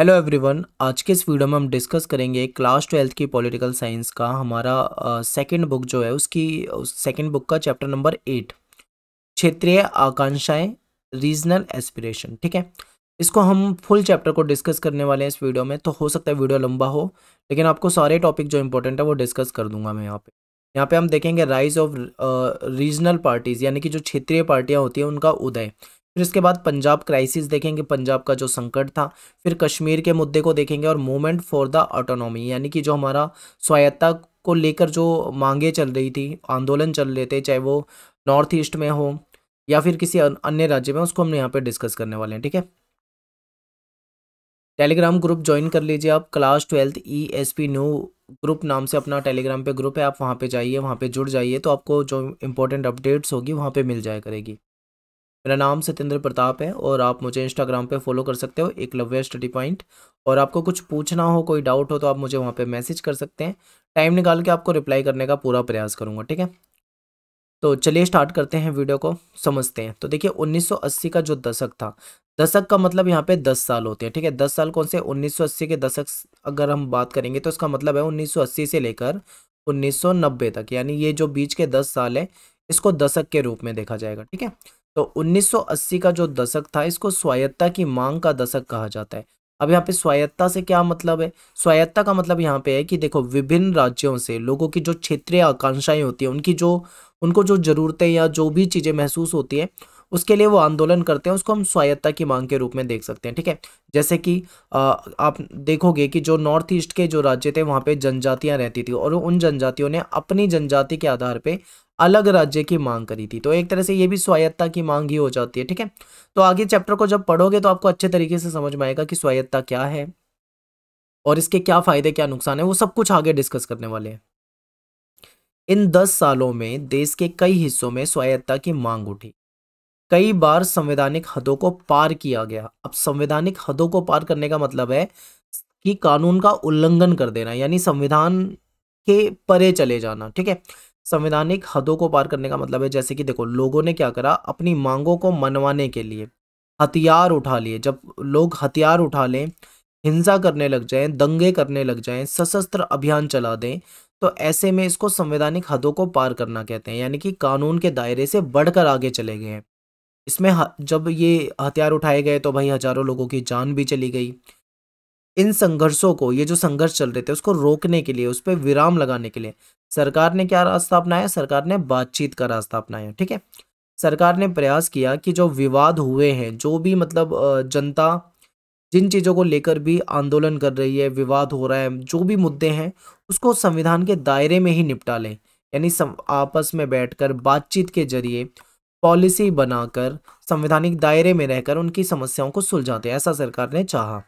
hello everyone आज के इस वीडियो में हम डिस्कस करेंगे क्लास ट्वेल्थ की पॉलिटिकल साइंस का हमारा सेकंड बुक जो है उसकी सेकंड बुक का चैप्टर नंबर एट क्षेत्रीय आकांक्षाएं रीजनल एस्पिरेशन ठीक है इसको हम फुल चैप्टर को डिस्कस करने वाले हैं इस वीडियो में तो हो सकता है वीडियो लंबा हो लेकिन आपको सारे टॉपिक जो इंपॉर्टेंट है वो डिस्कस कर दूंगा मैं यहाँ पर यहाँ पर हम देखेंगे राइज ऑफ रीजनल पार्टीज़ यानी कि जो क्षेत्रीय पार्टियाँ होती हैं उनका उदय फिर इसके बाद पंजाब क्राइसिस देखेंगे पंजाब का जो संकट था फिर कश्मीर के मुद्दे को देखेंगे और मूवमेंट फॉर द ऑटोनॉमी यानी कि जो हमारा स्वायत्ता को लेकर जो मांगे चल रही थी आंदोलन चल रहे थे चाहे वो नॉर्थ ईस्ट में हो या फिर किसी अन्य राज्य में उसको हम यहाँ पे डिस्कस करने वाले हैं ठीक है टेलीग्राम ग्रुप ज्वाइन कर लीजिए आप class twelfth E S P new group नाम से अपना टेलीग्राम पे ग्रुप है आप वहाँ पे जाइए वहाँ पे जुड़ जाइए तो आपको जो इम्पोर्टेंट अपडेट्स होगी वहाँ पे मिल जाए करेगी मेरा नाम सत्येंद्र प्रताप है और आप मुझे इंस्टाग्राम पे फॉलो कर सकते हो एक लव्य स्टडी पॉइंट और आपको कुछ पूछना हो कोई डाउट हो तो आप मुझे वहाँ पे मैसेज कर सकते हैं टाइम निकाल के आपको रिप्लाई करने का पूरा प्रयास करूँगा ठीक है तो चलिए स्टार्ट करते हैं वीडियो को समझते हैं तो देखिए 1980 का जो दशक था दशक का मतलब यहाँ पे 10 साल होते हैं ठीक है 10 साल कौन से 1980 के दशक अगर हम बात करेंगे तो इसका मतलब है 1980 से लेकर 1990 तक यानी ये जो बीच के 10 साल है इसको दशक के रूप में देखा जाएगा ठीक है तो 1980 का जो दशक था इसको स्वायत्ता की मांग का दशक कहा जाता है अब यहाँ पे स्वायत्ता से क्या मतलब है स्वायत्ता का मतलब यहाँ पे है कि देखो विभिन्न राज्यों से लोगों की जो क्षेत्रीय आकांक्षाएं होती है उनकी जो उनको जो ज़रूरतें या जो भी चीज़ें महसूस होती है उसके लिए वो आंदोलन करते हैं उसको हम स्वायत्ता की मांग के रूप में देख सकते हैं ठीक है जैसे कि आ, आप देखोगे कि जो नॉर्थ ईस्ट के जो राज्य थे वहाँ पे जनजातियाँ रहती थी और उन जनजातियों ने अपनी जनजाति के आधार पे अलग राज्य की मांग करी थी तो एक तरह से ये भी स्वायत्ता की मांग ही हो जाती है ठीक है तो आगे चैप्टर को जब पढ़ोगे तो आपको अच्छे तरीके से समझ में आएगा कि स्वायत्ता क्या है और इसके क्या फ़ायदे क्या नुकसान है वो सब कुछ आगे डिस्कस करने वाले हैं इन दस सालों में देश के कई हिस्सों में स्वायत्ता की मांग उठी कई बार संवैधानिक हदों को पार किया गया अब संवैधानिक हदों को पार करने का मतलब है कि कानून का उल्लंघन कर देना यानी संविधान के परे चले जाना ठीक है संवैधानिक हदों को पार करने का मतलब है जैसे कि देखो लोगों ने क्या करा अपनी मांगों को मनवाने के लिए हथियार उठा लिए जब लोग हथियार उठा लें हिंसा करने लग जाएं दंगे करने लग जाएं सशस्त्र अभियान चला दें तो ऐसे में इसको संवैधानिक हदों को पार करना कहते हैं यानी कि कानून के दायरे से बढ़कर आगे चले गए हैं इसमें जब ये हथियार उठाए गए तो भाई हजारों लोगों की जान भी चली गई इन संघर्षों को ये जो संघर्ष चल रहे थे उसको रोकने के लिए उस पर विराम लगाने के लिए सरकार ने क्या रास्ता अपनाया सरकार ने बातचीत का रास्ता अपनाया ठीक है सरकार ने प्रयास किया कि जो विवाद हुए हैं जो भी मतलब जनता जिन चीज़ों को लेकर भी आंदोलन कर रही है विवाद हो रहा है जो भी मुद्दे हैं उसको संविधान के दायरे में ही निपटा लें यानी आपस में बैठकर बातचीत के जरिए पॉलिसी बनाकर संवैधानिक दायरे में रहकर उनकी समस्याओं को सुलझाते ऐसा सरकार ने चाहा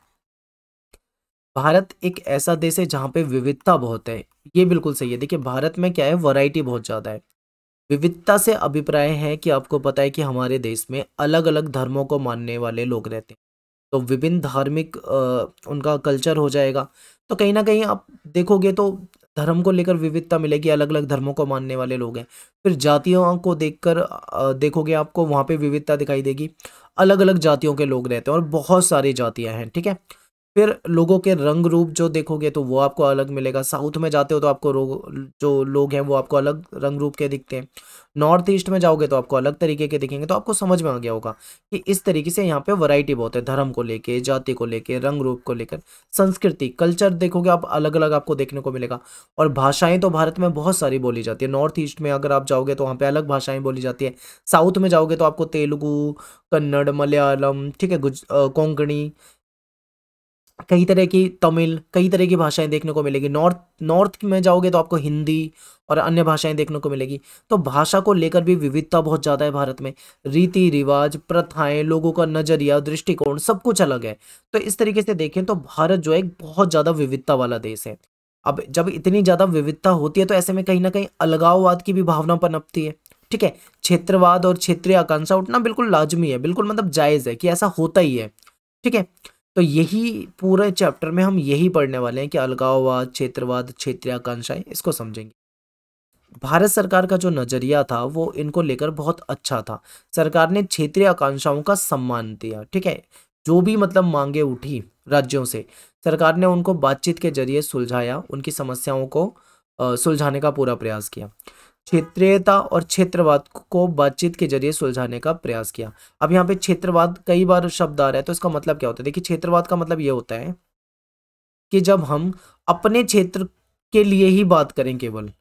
भारत एक ऐसा देश है जहाँ पे विविधता बहुत है ये बिल्कुल सही है देखिए भारत में क्या है वैरायटी बहुत ज़्यादा है विविधता से अभिप्राय है कि आपको पता है कि हमारे देश में अलग अलग धर्मों को मानने वाले लोग रहते हैं तो विभिन्न धार्मिक उनका कल्चर हो जाएगा तो कहीं ना कहीं आप देखोगे तो धर्म को लेकर विविधता मिलेगी अलग अलग धर्मों को मानने वाले लोग हैं फिर जातियों को देखकर देखोगे आपको वहाँ पे विविधता दिखाई देगी अलग अलग जातियों के लोग रहते हैं और बहुत सारी जातियाँ हैं ठीक है फिर लोगों के रंग रूप जो देखोगे तो वो आपको अलग मिलेगा साउथ में जाते हो तो आपको जो लोग हैं वो आपको अलग रंग रूप के दिखते हैं नॉर्थ ईस्ट में जाओगे तो आपको अलग तरीके के दिखेंगे तो आपको समझ में आ गया होगा कि इस तरीके से यहाँ पे वैरायटी बहुत है धर्म को लेके जाति को लेके रंग रूप को लेकर संस्कृति कल्चर देखोगे आप अलग अलग आपको देखने को मिलेगा और भाषाएं तो भारत में बहुत सारी बोली जाती है नॉर्थ ईस्ट में अगर आप जाओगे तो वहाँ पर अलग भाषाएँ बोली जाती है साउथ में जाओगे तो आपको तेलुगू कन्नड़ मलयालम ठीक है गुज कोंकणी कई तरह की तमिल कई तरह की भाषाएं देखने को मिलेगी नॉर्थ नॉर्थ में जाओगे तो आपको हिंदी और अन्य भाषाएं देखने को मिलेगी तो भाषा को लेकर भी विविधता बहुत ज़्यादा है भारत में रीति रिवाज प्रथाएं लोगों का नज़रिया दृष्टिकोण सब कुछ अलग है तो इस तरीके से देखें तो भारत जो है एक बहुत ज़्यादा विविधता वाला देश है अब जब इतनी ज़्यादा विविधता होती है तो ऐसे में कहीं ना कहीं अलगाववाद की भी भावना पनपती है ठीक है क्षेत्रवाद और क्षेत्रीय आकांक्षा उठना बिल्कुल लाजमी है बिल्कुल मतलब जायज़ है कि ऐसा होता ही है ठीक है तो यही पूरे चैप्टर में हम यही पढ़ने वाले हैं कि अलगाववाद क्षेत्रवाद क्षेत्रीय आकांक्षाएं इसको समझेंगे भारत सरकार का जो नज़रिया था वो इनको लेकर बहुत अच्छा था सरकार ने क्षेत्रीय आकांक्षाओं का सम्मान दिया ठीक है जो भी मतलब मांगे उठी राज्यों से सरकार ने उनको बातचीत के जरिए सुलझाया उनकी समस्याओं को सुलझाने का पूरा प्रयास किया क्षेत्रीयता और क्षेत्रवाद को बातचीत के जरिए सुलझाने का प्रयास किया अब यहाँ पे क्षेत्रवाद कई बार शब्द आ रहा है तो इसका मतलब क्या होता है देखिए क्षेत्रवाद का मतलब ये होता है कि जब हम अपने क्षेत्र के लिए ही बात करें केवल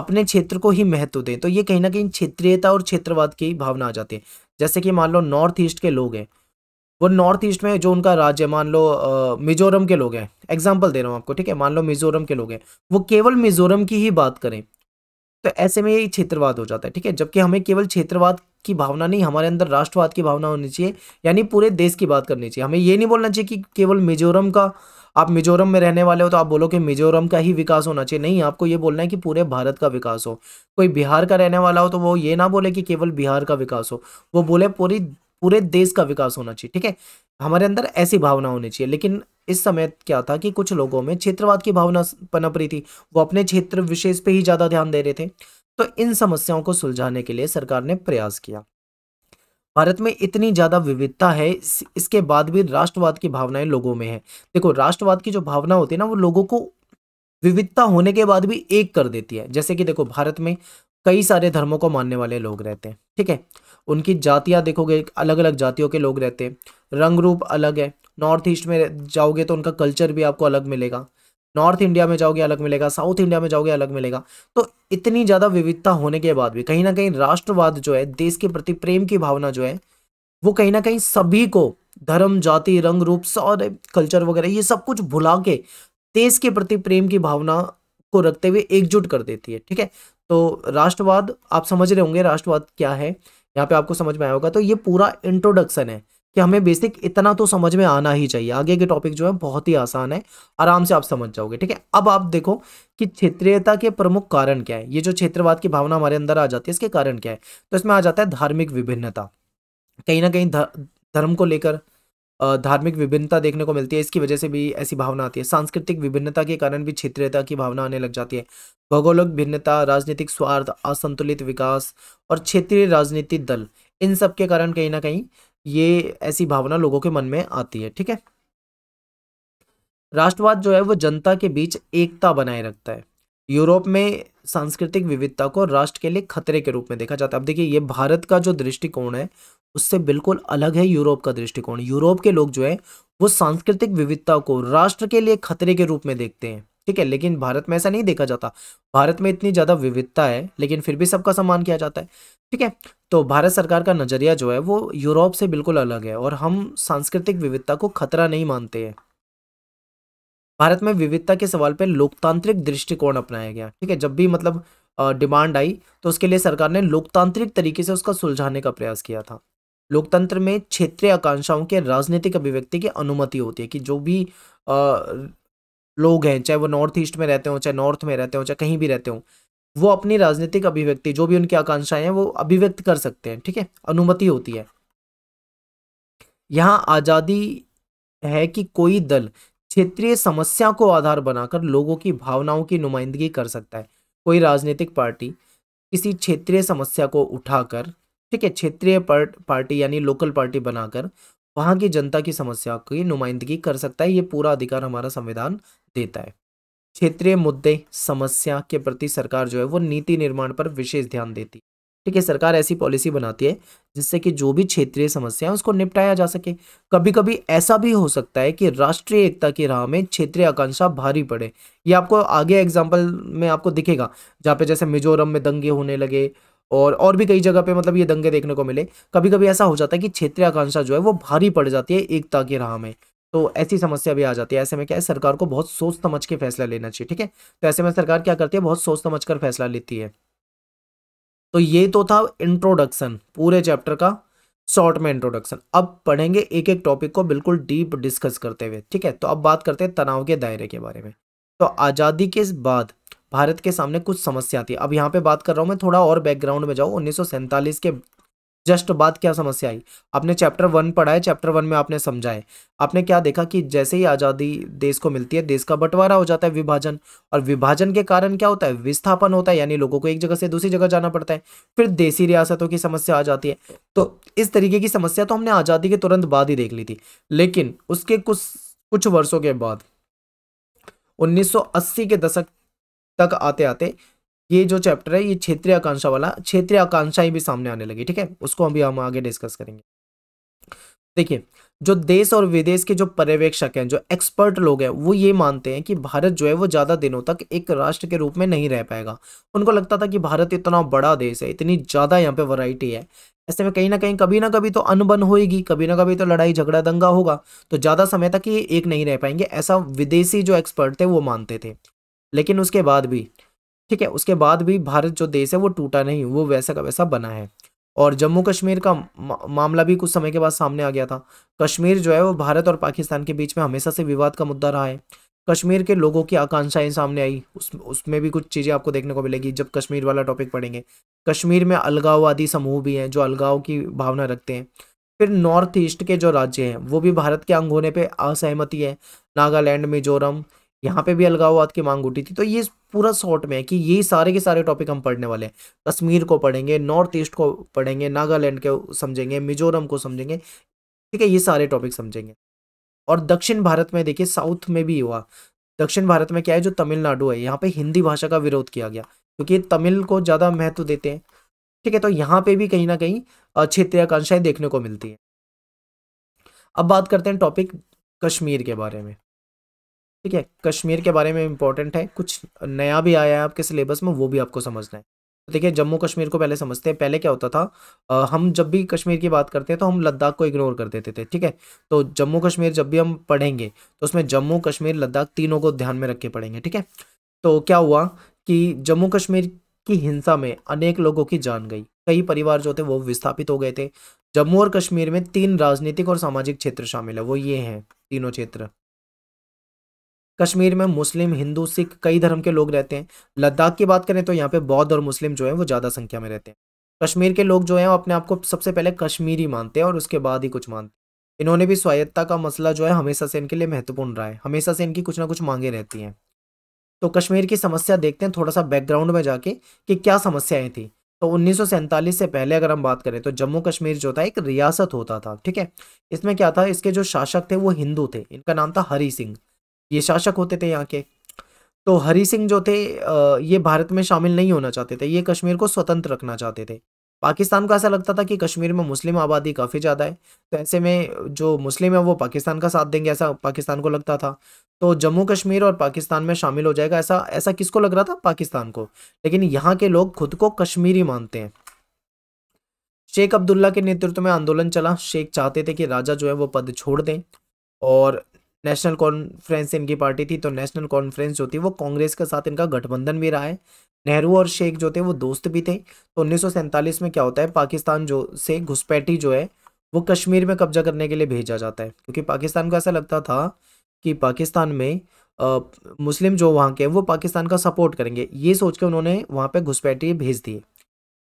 अपने क्षेत्र को ही महत्व दें तो ये कहीं ना कहीं क्षेत्रीयता और क्षेत्रवाद की भावना आ जाती है जैसे कि मान लो नॉर्थ ईस्ट के लोग हैं वो नॉर्थ ईस्ट में जो उनका राज्य मान लो मिजोरम के लोग हैं एग्जाम्पल दे रहा हूँ आपको ठीक है मान लो मिजोरम के लोग हैं वो केवल मिजोरम की ही बात करें तो ऐसे में ये क्षेत्रवाद हो जाता है ठीक है जबकि हमें केवल क्षेत्रवाद की भावना नहीं हमारे अंदर राष्ट्रवाद की भावना होनी चाहिए यानी पूरे देश की बात करनी चाहिए हमें ये नहीं बोलना चाहिए कि केवल मिजोरम का आप मिजोरम में रहने वाले हो तो आप बोलो कि मिजोरम का ही विकास होना चाहिए नहीं आपको ये बोलना है कि पूरे भारत का विकास हो कोई बिहार का रहने वाला हो तो वो ये ना बोले कि केवल बिहार का विकास हो वो बोले पूरी पूरे देश का विकास होना चाहिए ठीक है हमारे अंदर ऐसी भावना होनी चाहिए लेकिन इस समय क्या था कि कुछ लोगों में क्षेत्रवाद की भावना पनप रही थी वो अपने क्षेत्र विशेष पे ही ज़्यादा ध्यान दे रहे थे तो इन समस्याओं को सुलझाने के लिए सरकार ने प्रयास किया भारत में इतनी ज़्यादा विविधता है इसके बाद भी राष्ट्रवाद की भावनाएं लोगों में है देखो राष्ट्रवाद की जो भावना होती है ना वो लोगों को विविधता होने के बाद भी एक कर देती है जैसे कि देखो भारत में कई सारे धर्मों को मानने वाले लोग रहते हैं ठीक है उनकी जातियाँ देखोगे अलग अलग जातियों के लोग रहते हैं रंग रूप अलग है नॉर्थ ईस्ट में जाओगे तो उनका कल्चर भी आपको अलग मिलेगा नॉर्थ इंडिया में जाओगे अलग मिलेगा साउथ इंडिया में जाओगे अलग मिलेगा तो इतनी ज़्यादा विविधता होने के बाद भी कहीं ना कहीं राष्ट्रवाद जो है देश के प्रति प्रेम की भावना जो है वो कहीं ना कहीं सभी को धर्म जाति रंग रूप और कल्चर वगैरह ये सब कुछ भुला के देश के प्रति प्रेम की भावना को रखते हुए एकजुट कर देती है ठीक है तो राष्ट्रवाद आप समझ रहे होंगे राष्ट्रवाद क्या है यहाँ पे आपको समझ में आया होगा तो ये पूरा इंट्रोडक्शन है कि हमें बेसिक इतना तो समझ में आना ही चाहिए आगे के टॉपिक जो है बहुत ही आसान है आराम से आप समझ जाओगे ठीक है अब आप देखो कि क्षेत्रीयता के प्रमुख कारण क्या है ये जो क्षेत्रवाद की भावना हमारे अंदर आ जाती है इसके कारण क्या है तो इसमें आ जाता है धार्मिक विभिन्नता कहीं ना कहीं धर्म को लेकर धार्मिक विभिन्नता देखने को मिलती है इसकी वजह से भी ऐसी भावना आती है सांस्कृतिक विभिन्नता के कारण भी क्षेत्रीयता की भावना आने लग जाती है भौगोलिक भिन्नता राजनीतिक स्वार्थ असंतुलित विकास और क्षेत्रीय राजनीतिक दल इन सब के कारण कहीं ना कहीं ये ऐसी भावना लोगों के मन में आती है ठीक है राष्ट्रवाद जो है वो जनता के बीच एकता बनाए रखता है यूरोप में सांस्कृतिक विविधता को राष्ट्र के लिए खतरे के रूप में देखा जाता है अब देखिए ये भारत का जो दृष्टिकोण है उससे बिल्कुल अलग है यूरोप का दृष्टिकोण यूरोप के लोग जो है वो सांस्कृतिक विविधता को राष्ट्र के लिए खतरे के रूप में देखते हैं ठीक है लेकिन भारत में ऐसा नहीं देखा जाता भारत में इतनी ज़्यादा विविधता है लेकिन फिर भी सबका सम्मान किया जाता है ठीक है तो भारत सरकार का नज़रिया जो है वो यूरोप से बिल्कुल अलग है और हम सांस्कृतिक विविधता को खतरा नहीं मानते हैं भारत में विविधता के सवाल पर लोकतांत्रिक दृष्टिकोण अपनाया गया ठीक है जब भी मतलब डिमांड आई तो उसके लिए सरकार ने लोकतांत्रिक तरीके से उसका सुलझाने का प्रयास किया था लोकतंत्र में क्षेत्रीय आकांक्षाओं के राजनीतिक अभिव्यक्ति की अनुमति होती है कि जो भी आ, लोग हैं चाहे वो नॉर्थ ईस्ट में रहते हो चाहे नॉर्थ में रहते हो चाहे कहीं भी रहते हो वो अपनी राजनीतिक अभिव्यक्ति जो भी उनकी आकांक्षाएं हैं वो अभिव्यक्त कर सकते हैं ठीक है अनुमति होती है यहाँ आज़ादी है कि कोई दल क्षेत्रीय समस्या को आधार बनाकर लोगों की भावनाओं की नुमाइंदगी कर सकता है कोई राजनीतिक पार्टी किसी क्षेत्रीय समस्या को उठाकर ठीक है क्षेत्रीय पार्टी यानी लोकल पार्टी बनाकर वहाँ की जनता की समस्या की नुमाइंदगी कर सकता है ये पूरा अधिकार हमारा संविधान देता है क्षेत्रीय मुद्दे समस्या के प्रति सरकार जो है वो नीति निर्माण पर विशेष ध्यान देती ठीक है सरकार ऐसी पॉलिसी बनाती है जिससे कि जो भी क्षेत्रीय समस्या है उसको निपटाया जा सके कभी कभी ऐसा भी हो सकता है कि राष्ट्रीय एकता की राह में क्षेत्रीय आकांक्षा भारी पड़े ये आपको आगे एग्जाम्पल में आपको दिखेगा जहाँ पे जैसे मिजोरम में दंगे होने लगे और और भी कई जगह पे मतलब ये दंगे देखने को मिले कभी कभी ऐसा हो जाता है कि क्षेत्रीय आकांक्षा जो है वो भारी पड़ जाती है एकता की राह में तो ऐसी समस्या भी आ जाती है ऐसे में क्या है सरकार को बहुत सोच समझ के फैसला लेना चाहिए ठीक है तो ऐसे में सरकार क्या करती है बहुत सोच समझ कर फैसला लेती है तो ये तो था इंट्रोडक्शन पूरे चैप्टर का शॉर्ट में इंट्रोडक्शन अब पढ़ेंगे एक एक टॉपिक को बिल्कुल डीप डिस्कस करते हुए ठीक है तो अब बात करते हैं तनाव के दायरे के बारे में तो आज़ादी के बाद भारत के सामने कुछ समस्या थी अब यहाँ पे बात कर रहा हूँ मैं थोड़ा और बैकग्राउंड में जाऊँ उन्नीस के जस्ट बाद क्या समस्या आई आपने चैप्टर वन पढ़ा है चैप्टर वन में आपने समझा है आपने क्या देखा कि जैसे ही आज़ादी देश को मिलती है देश का बंटवारा हो जाता है विभाजन और विभाजन के कारण क्या होता है विस्थापन होता है यानी लोगों को एक जगह से दूसरी जगह जाना पड़ता है फिर देसी रियासतों की समस्या आ जाती है तो इस तरीके की समस्या तो हमने आज़ादी के तुरंत बाद ही देख ली थी लेकिन उसके कुछ कुछ वर्षों के बाद उन्नीस के दशक तक आते आते ये जो चैप्टर है ये क्षेत्रीय आकांक्षा वाला क्षेत्रीय आकांक्षाएं भी सामने आने लगी ठीक है उसको अभी हम आगे डिस्कस करेंगे देखिए जो देश और विदेश के जो पर्यवेक्षक हैं जो एक्सपर्ट लोग हैं वो ये मानते हैं कि भारत जो है वो ज़्यादा दिनों तक एक राष्ट्र के रूप में नहीं रह पाएगा उनको लगता था कि भारत इतना बड़ा देश है इतनी ज़्यादा यहाँ पे वैरायटी है ऐसे में कहीं ना कहीं कभी ना कभी तो अनबन होएगी कभी ना कभी तो लड़ाई झगड़ा दंगा होगा तो ज़्यादा समय तक ये एक नहीं रह पाएंगे ऐसा विदेशी जो एक्सपर्ट थे वो मानते थे लेकिन उसके बाद भी ठीक है उसके बाद भी भारत जो देश है वो टूटा नहीं वो वैसा का वैसा बना है और जम्मू कश्मीर का मामला भी कुछ समय के बाद सामने आ गया था कश्मीर जो है वो भारत और पाकिस्तान के बीच में हमेशा से विवाद का मुद्दा रहा है कश्मीर के लोगों की आकांक्षाएं सामने आई उस उसमें भी कुछ चीज़ें आपको देखने को मिलेगी जब कश्मीर वाला टॉपिक पढ़ेंगे कश्मीर में अलगाववादी समूह भी हैं जो अलगाव की भावना रखते हैं फिर नॉर्थ ईस्ट के जो राज्य हैं वो भी भारत के अंग होने पर असहमति है नागालैंड मिजोरम यहाँ पे भी अलगाववाद की मांग उठी थी तो ये पूरा शॉर्ट में है कि ये सारे के सारे टॉपिक हम पढ़ने वाले हैं कश्मीर को पढ़ेंगे नॉर्थ ईस्ट को पढ़ेंगे नागालैंड को समझेंगे मिजोरम को समझेंगे ठीक है ये सारे टॉपिक समझेंगे और दक्षिण भारत में देखिए साउथ में भी हुआ दक्षिण भारत में क्या है जो तमिलनाडु है यहाँ पे हिंदी भाषा का विरोध किया गया क्योंकि तमिल को ज़्यादा महत्व देते हैं ठीक है तो यहाँ पे भी कहीं ना कहीं क्षेत्रीय आकांक्षाएं देखने को मिलती हैं अब बात करते हैं टॉपिक कश्मीर के बारे में ठीक है कश्मीर के बारे में इंपॉर्टेंट है कुछ नया भी आया है आपके सिलेबस में वो भी आपको समझना है तो देखिए जम्मू कश्मीर को पहले समझते हैं पहले क्या होता था आ, हम जब भी कश्मीर की बात करते हैं तो हम लद्दाख को इग्नोर कर देते थे ठीक है तो जम्मू कश्मीर जब भी हम पढ़ेंगे तो उसमें जम्मू कश्मीर लद्दाख तीनों को ध्यान में रख के पढ़ेंगे ठीक है तो क्या हुआ कि जम्मू कश्मीर की हिंसा में अनेक लोगों की जान गई कई परिवार जो थे वो विस्थापित हो गए थे जम्मू और कश्मीर में तीन राजनीतिक और सामाजिक क्षेत्र शामिल है वो ये हैं तीनों क्षेत्र कश्मीर में मुस्लिम हिंदू सिख कई धर्म के लोग रहते हैं लद्दाख की बात करें तो यहाँ पे बौद्ध और मुस्लिम जो है वो ज़्यादा संख्या में रहते हैं कश्मीर के लोग जो हैं वो अपने आप को सबसे पहले कश्मीरी मानते हैं और उसके बाद ही कुछ मानते हैं इन्होंने भी स्वायत्ता का मसला जो है हमेशा से इनके लिए महत्वपूर्ण रहा है हमेशा से इनकी कुछ ना कुछ मांगे रहती हैं तो कश्मीर की समस्या देखते हैं थोड़ा सा बैकग्राउंड में जाके कि क्या समस्याएं थी तो उन्नीस से पहले अगर हम बात करें तो जम्मू कश्मीर जो था एक रियासत होता था ठीक है इसमें क्या था इसके जो शासक थे वो हिंदू थे इनका नाम था हरी सिंह ये शासक होते थे यहाँ के तो हरी सिंह जो थे ये भारत में शामिल नहीं होना चाहते थे ये कश्मीर को स्वतंत्र रखना चाहते थे पाकिस्तान को ऐसा लगता था कि कश्मीर में मुस्लिम आबादी काफ़ी ज़्यादा है तो ऐसे में जो मुस्लिम है वो पाकिस्तान का साथ देंगे ऐसा पाकिस्तान को लगता था तो जम्मू कश्मीर और पाकिस्तान में शामिल हो जाएगा ऐसा ऐसा किसको लग रहा था पाकिस्तान को लेकिन यहाँ के लोग खुद को कश्मीरी मानते हैं शेख अब्दुल्ला के नेतृत्व में आंदोलन चला शेख चाहते थे कि राजा जो है वो पद छोड़ दें और नेशनल कॉन्फ्रेंस इनकी पार्टी थी तो नेशनल कॉन्फ्रेंस जो थी वो कांग्रेस के साथ इनका गठबंधन भी रहा है नेहरू और शेख जो थे वो दोस्त भी थे तो उन्नीस में क्या होता है पाकिस्तान जो से घुसपैठी जो है वो कश्मीर में कब्जा करने के लिए भेजा जाता है क्योंकि पाकिस्तान को ऐसा लगता था कि पाकिस्तान में आ, मुस्लिम जो वहाँ के वो पाकिस्तान का सपोर्ट करेंगे ये सोच के उन्होंने वहाँ पर घुसपैठी भेज दिए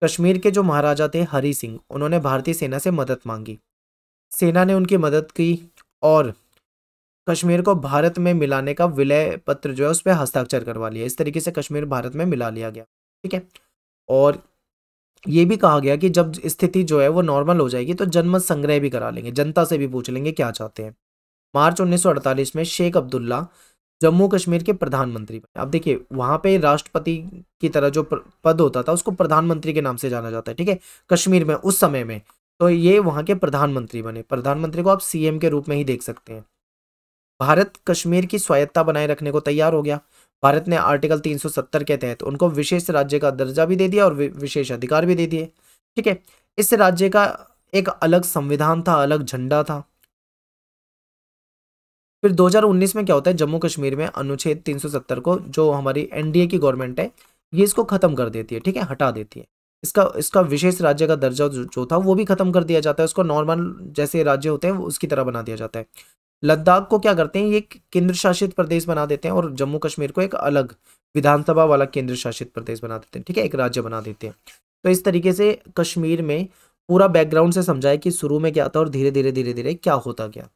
कश्मीर के जो महाराजा थे हरी सिंह उन्होंने भारतीय सेना से मदद मांगी सेना ने उनकी मदद की और कश्मीर को भारत में मिलाने का विलय पत्र जो है उस पर हस्ताक्षर करवा लिया इस तरीके से कश्मीर भारत में मिला लिया गया ठीक है और ये भी कहा गया कि जब स्थिति जो है वो नॉर्मल हो जाएगी तो जनमत संग्रह भी करा लेंगे जनता से भी पूछ लेंगे क्या चाहते हैं मार्च 1948 में शेख अब्दुल्ला जम्मू कश्मीर के प्रधानमंत्री बने अब देखिए वहाँ पे राष्ट्रपति की तरह जो पद होता था उसको प्रधानमंत्री के नाम से जाना जाता है ठीक है कश्मीर में उस समय में तो ये वहाँ के प्रधानमंत्री बने प्रधानमंत्री को आप सीएम के रूप में ही देख सकते हैं भारत कश्मीर की स्वायत्ता बनाए रखने को तैयार हो गया भारत ने आर्टिकल 370 के तहत उनको विशेष राज्य का दर्जा भी दे दिया और विशेष अधिकार भी दे दिए ठीक है इस राज्य का एक अलग संविधान था अलग झंडा था फिर 2019 में क्या होता है जम्मू कश्मीर में अनुच्छेद 370 को जो हमारी एनडीए की गवर्नमेंट है ये इसको खत्म कर देती है ठीक है हटा देती है इसका इसका विशेष राज्य का दर्जा जो, जो था वो भी खत्म कर दिया जाता है उसको नॉर्मल जैसे राज्य होते हैं उसकी तरह बना दिया जाता है लद्दाख को क्या करते हैं ये केंद्र शासित प्रदेश बना देते हैं और जम्मू कश्मीर को एक अलग विधानसभा वाला केंद्र शासित प्रदेश बना देते हैं ठीक है एक राज्य बना देते हैं तो इस तरीके से कश्मीर में पूरा बैकग्राउंड से समझाया कि शुरू में क्या था और धीरे धीरे धीरे धीरे क्या होता गया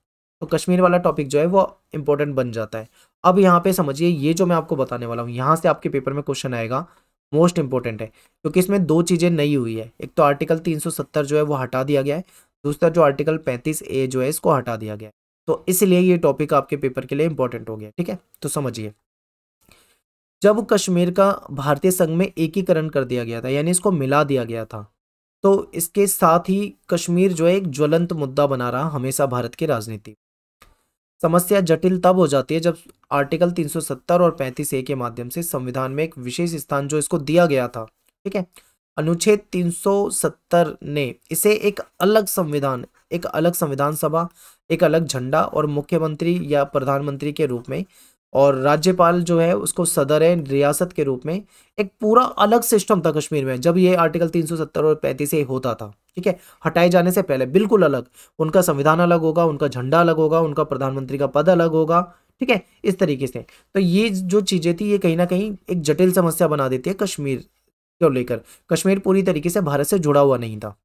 तो कश्मीर वाला टॉपिक जो है वो इंपॉर्टेंट बन जाता है अब यहाँ पे समझिए ये जो मैं आपको बताने वाला हूँ यहाँ से आपके पेपर में क्वेश्चन आएगा मोस्ट इंपॉर्टेंट है क्योंकि इसमें दो चीज़ें नई हुई है एक तो आर्टिकल 370 जो है वो हटा दिया गया है दूसरा जो आर्टिकल 35 ए जो है इसको हटा दिया गया है तो इसलिए ये टॉपिक आपके पेपर के लिए इंपॉर्टेंट हो गया ठीक है तो समझिए जब कश्मीर का भारतीय संघ में एकीकरण कर दिया गया था यानी इसको मिला दिया गया था तो इसके साथ ही कश्मीर जो है एक ज्वलंत मुद्दा बना रहा हमेशा भारत की राजनीति समस्या जटिल तब हो जाती है जब आर्टिकल 370 और 35 ए के माध्यम से संविधान में एक विशेष स्थान जो इसको दिया गया था ठीक है अनुच्छेद 370 ने इसे एक अलग संविधान एक अलग संविधान सभा एक अलग झंडा और मुख्यमंत्री या प्रधानमंत्री के रूप में और राज्यपाल जो है उसको सदर है रियासत के रूप में एक पूरा अलग सिस्टम था कश्मीर में जब ये आर्टिकल 370 और 35 से होता था ठीक है हटाए जाने से पहले बिल्कुल अलग उनका संविधान अलग होगा उनका झंडा अलग होगा उनका प्रधानमंत्री का पद अलग होगा ठीक है इस तरीके से तो ये जो चीज़ें थी ये कहीं ना कहीं एक जटिल समस्या बना देती है कश्मीर को लेकर कश्मीर पूरी तरीके से भारत से जुड़ा हुआ नहीं था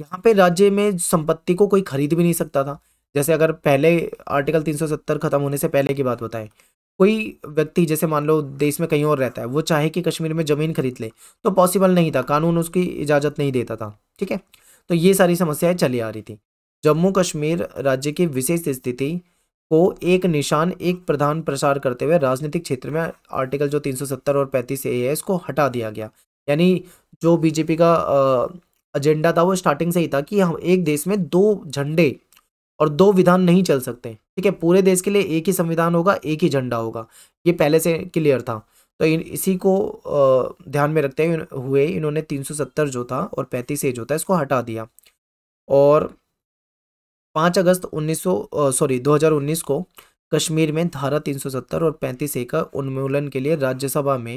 यहाँ पे राज्य में संपत्ति को कोई खरीद भी नहीं सकता था जैसे अगर पहले आर्टिकल 370 खत्म होने से पहले की बात बताएं कोई व्यक्ति जैसे मान लो देश में कहीं और रहता है वो चाहे कि कश्मीर में ज़मीन खरीद ले तो पॉसिबल नहीं था कानून उसकी इजाज़त नहीं देता था ठीक है तो ये सारी समस्याएं चली आ रही थी जम्मू कश्मीर राज्य की विशेष स्थिति को एक निशान एक प्रधान प्रसार करते हुए राजनीतिक क्षेत्र में आर्टिकल जो 370 और 35 ए है इसको हटा दिया गया यानी जो बीजेपी का एजेंडा था वो स्टार्टिंग से ही था कि हम एक देश में दो झंडे और दो विधान नहीं चल सकते ठीक है पूरे देश के लिए एक ही संविधान होगा एक ही झंडा होगा ये पहले से क्लियर था तो इन इसी को ध्यान में रखते हुए इन्होंने 370 जो था और 35 ए जो था इसको हटा दिया और 5 अगस्त 1900 सॉरी 2019 को कश्मीर में धारा 370 और 35 ए का उन्मूलन के लिए राज्यसभा में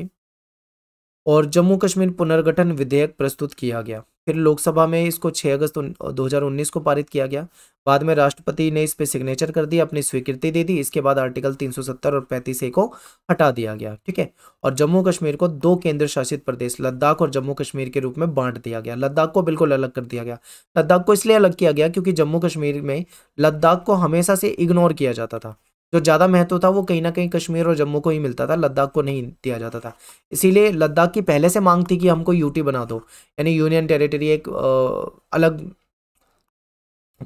और जम्मू कश्मीर पुनर्गठन विधेयक प्रस्तुत किया गया फिर लोकसभा में इसको 6 अगस्त 2019 को पारित किया गया बाद में राष्ट्रपति ने इस पर सिग्नेचर कर दी अपनी स्वीकृति दे दी इसके बाद आर्टिकल 370 और 35 ए को हटा दिया गया ठीक है और जम्मू कश्मीर को दो केंद्र शासित प्रदेश लद्दाख और जम्मू कश्मीर के रूप में बांट दिया गया लद्दाख को बिल्कुल अलग कर दिया गया लद्दाख को इसलिए अलग किया गया क्योंकि जम्मू कश्मीर में लद्दाख को हमेशा से इग्नोर किया जाता था जो ज़्यादा महत्व था वो कहीं ना कहीं कश्मीर और जम्मू को ही मिलता था लद्दाख को नहीं दिया जाता था इसीलिए लद्दाख की पहले से मांग थी कि हमको यूटी बना दो यानी यूनियन टेरिटरी एक आ, अलग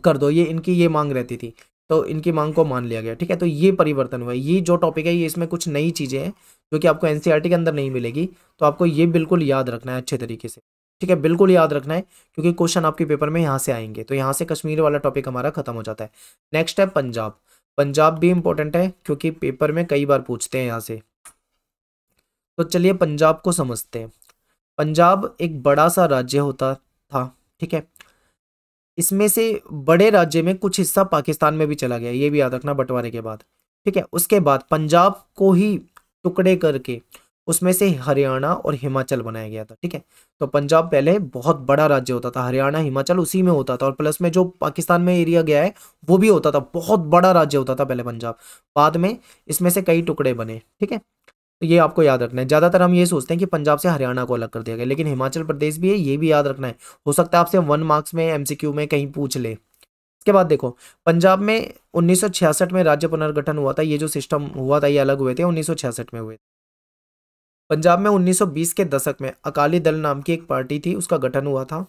कर दो ये इनकी ये मांग रहती थी तो इनकी मांग को मान लिया गया ठीक है तो ये परिवर्तन हुआ ये जो टॉपिक है ये इसमें कुछ नई चीज़ें हैं जो कि आपको एन e के अंदर नहीं मिलेगी तो आपको ये बिल्कुल याद रखना है अच्छे तरीके से ठीक है बिल्कुल याद रखना है क्योंकि क्वेश्चन आपके पेपर में यहाँ से आएंगे तो यहाँ से कश्मीर वाला टॉपिक हमारा खत्म हो जाता है नेक्स्ट है पंजाब पंजाब भी इम्पोर्टेंट है क्योंकि पेपर में कई बार पूछते हैं यहाँ से तो चलिए पंजाब को समझते हैं पंजाब एक बड़ा सा राज्य होता था ठीक है इसमें से बड़े राज्य में कुछ हिस्सा पाकिस्तान में भी चला गया ये भी याद रखना बंटवारे के बाद ठीक है उसके बाद पंजाब को ही टुकड़े करके उसमें से हरियाणा और हिमाचल बनाया गया था ठीक है तो पंजाब पहले बहुत बड़ा राज्य होता था हरियाणा हिमाचल उसी में होता था और प्लस में जो पाकिस्तान में एरिया गया है वो भी होता था बहुत बड़ा राज्य होता था पहले पंजाब बाद में इसमें से कई टुकड़े बने ठीक है तो ये आपको याद रखना है ज़्यादातर हम ये सोचते हैं कि पंजाब से हरियाणा को अलग कर दिया गया लेकिन हिमाचल प्रदेश भी है ये भी याद रखना है हो सकता है आपसे वन मार्क्स में एमसीक्यू में कहीं पूछ ले इसके बाद देखो पंजाब में 1966 में राज्य पुनर्गठन हुआ था ये जो सिस्टम हुआ था ये अलग हुए थे 1966 में हुए थे पंजाब में 1920 के दशक में अकाली दल नाम की एक पार्टी थी उसका गठन हुआ था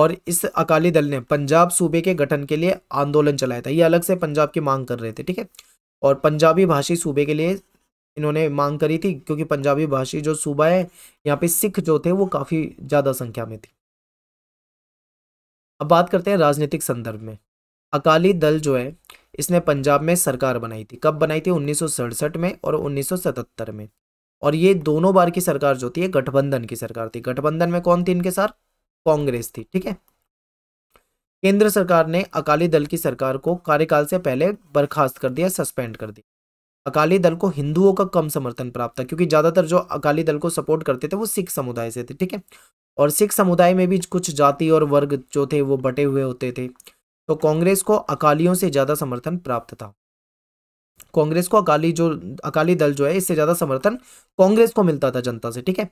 और इस अकाली दल ने पंजाब सूबे के गठन के लिए आंदोलन चलाया था ये अलग से पंजाब की मांग कर रहे थे ठीक है और पंजाबी भाषी सूबे के लिए इन्होंने मांग करी थी क्योंकि पंजाबी भाषी जो सूबा है यहाँ पे सिख जो थे वो काफ़ी ज़्यादा संख्या में थी अब बात करते हैं राजनीतिक संदर्भ में अकाली दल जो है इसने पंजाब में सरकार बनाई थी कब बनाई थी उन्नीस में और उन्नीस में और ये दोनों बार की सरकार जो थी गठबंधन की सरकार थी गठबंधन में कौन थी इनके साथ कांग्रेस थी ठीक है केंद्र सरकार ने अकाली दल की सरकार को कार्यकाल से पहले बर्खास्त कर दिया सस्पेंड कर दिया अकाली दल को हिंदुओं का कम समर्थन प्राप्त था क्योंकि ज़्यादातर जो अकाली दल को सपोर्ट करते थे वो सिख समुदाय से थे ठीक है और सिख समुदाय में भी कुछ जाति और वर्ग जो थे वो बटे हुए होते थे तो कांग्रेस को अकालियों से ज़्यादा समर्थन प्राप्त था कांग्रेस को अकाली जो अकाली दल जो है इससे ज़्यादा समर्थन कांग्रेस को मिलता था जनता से ठीक है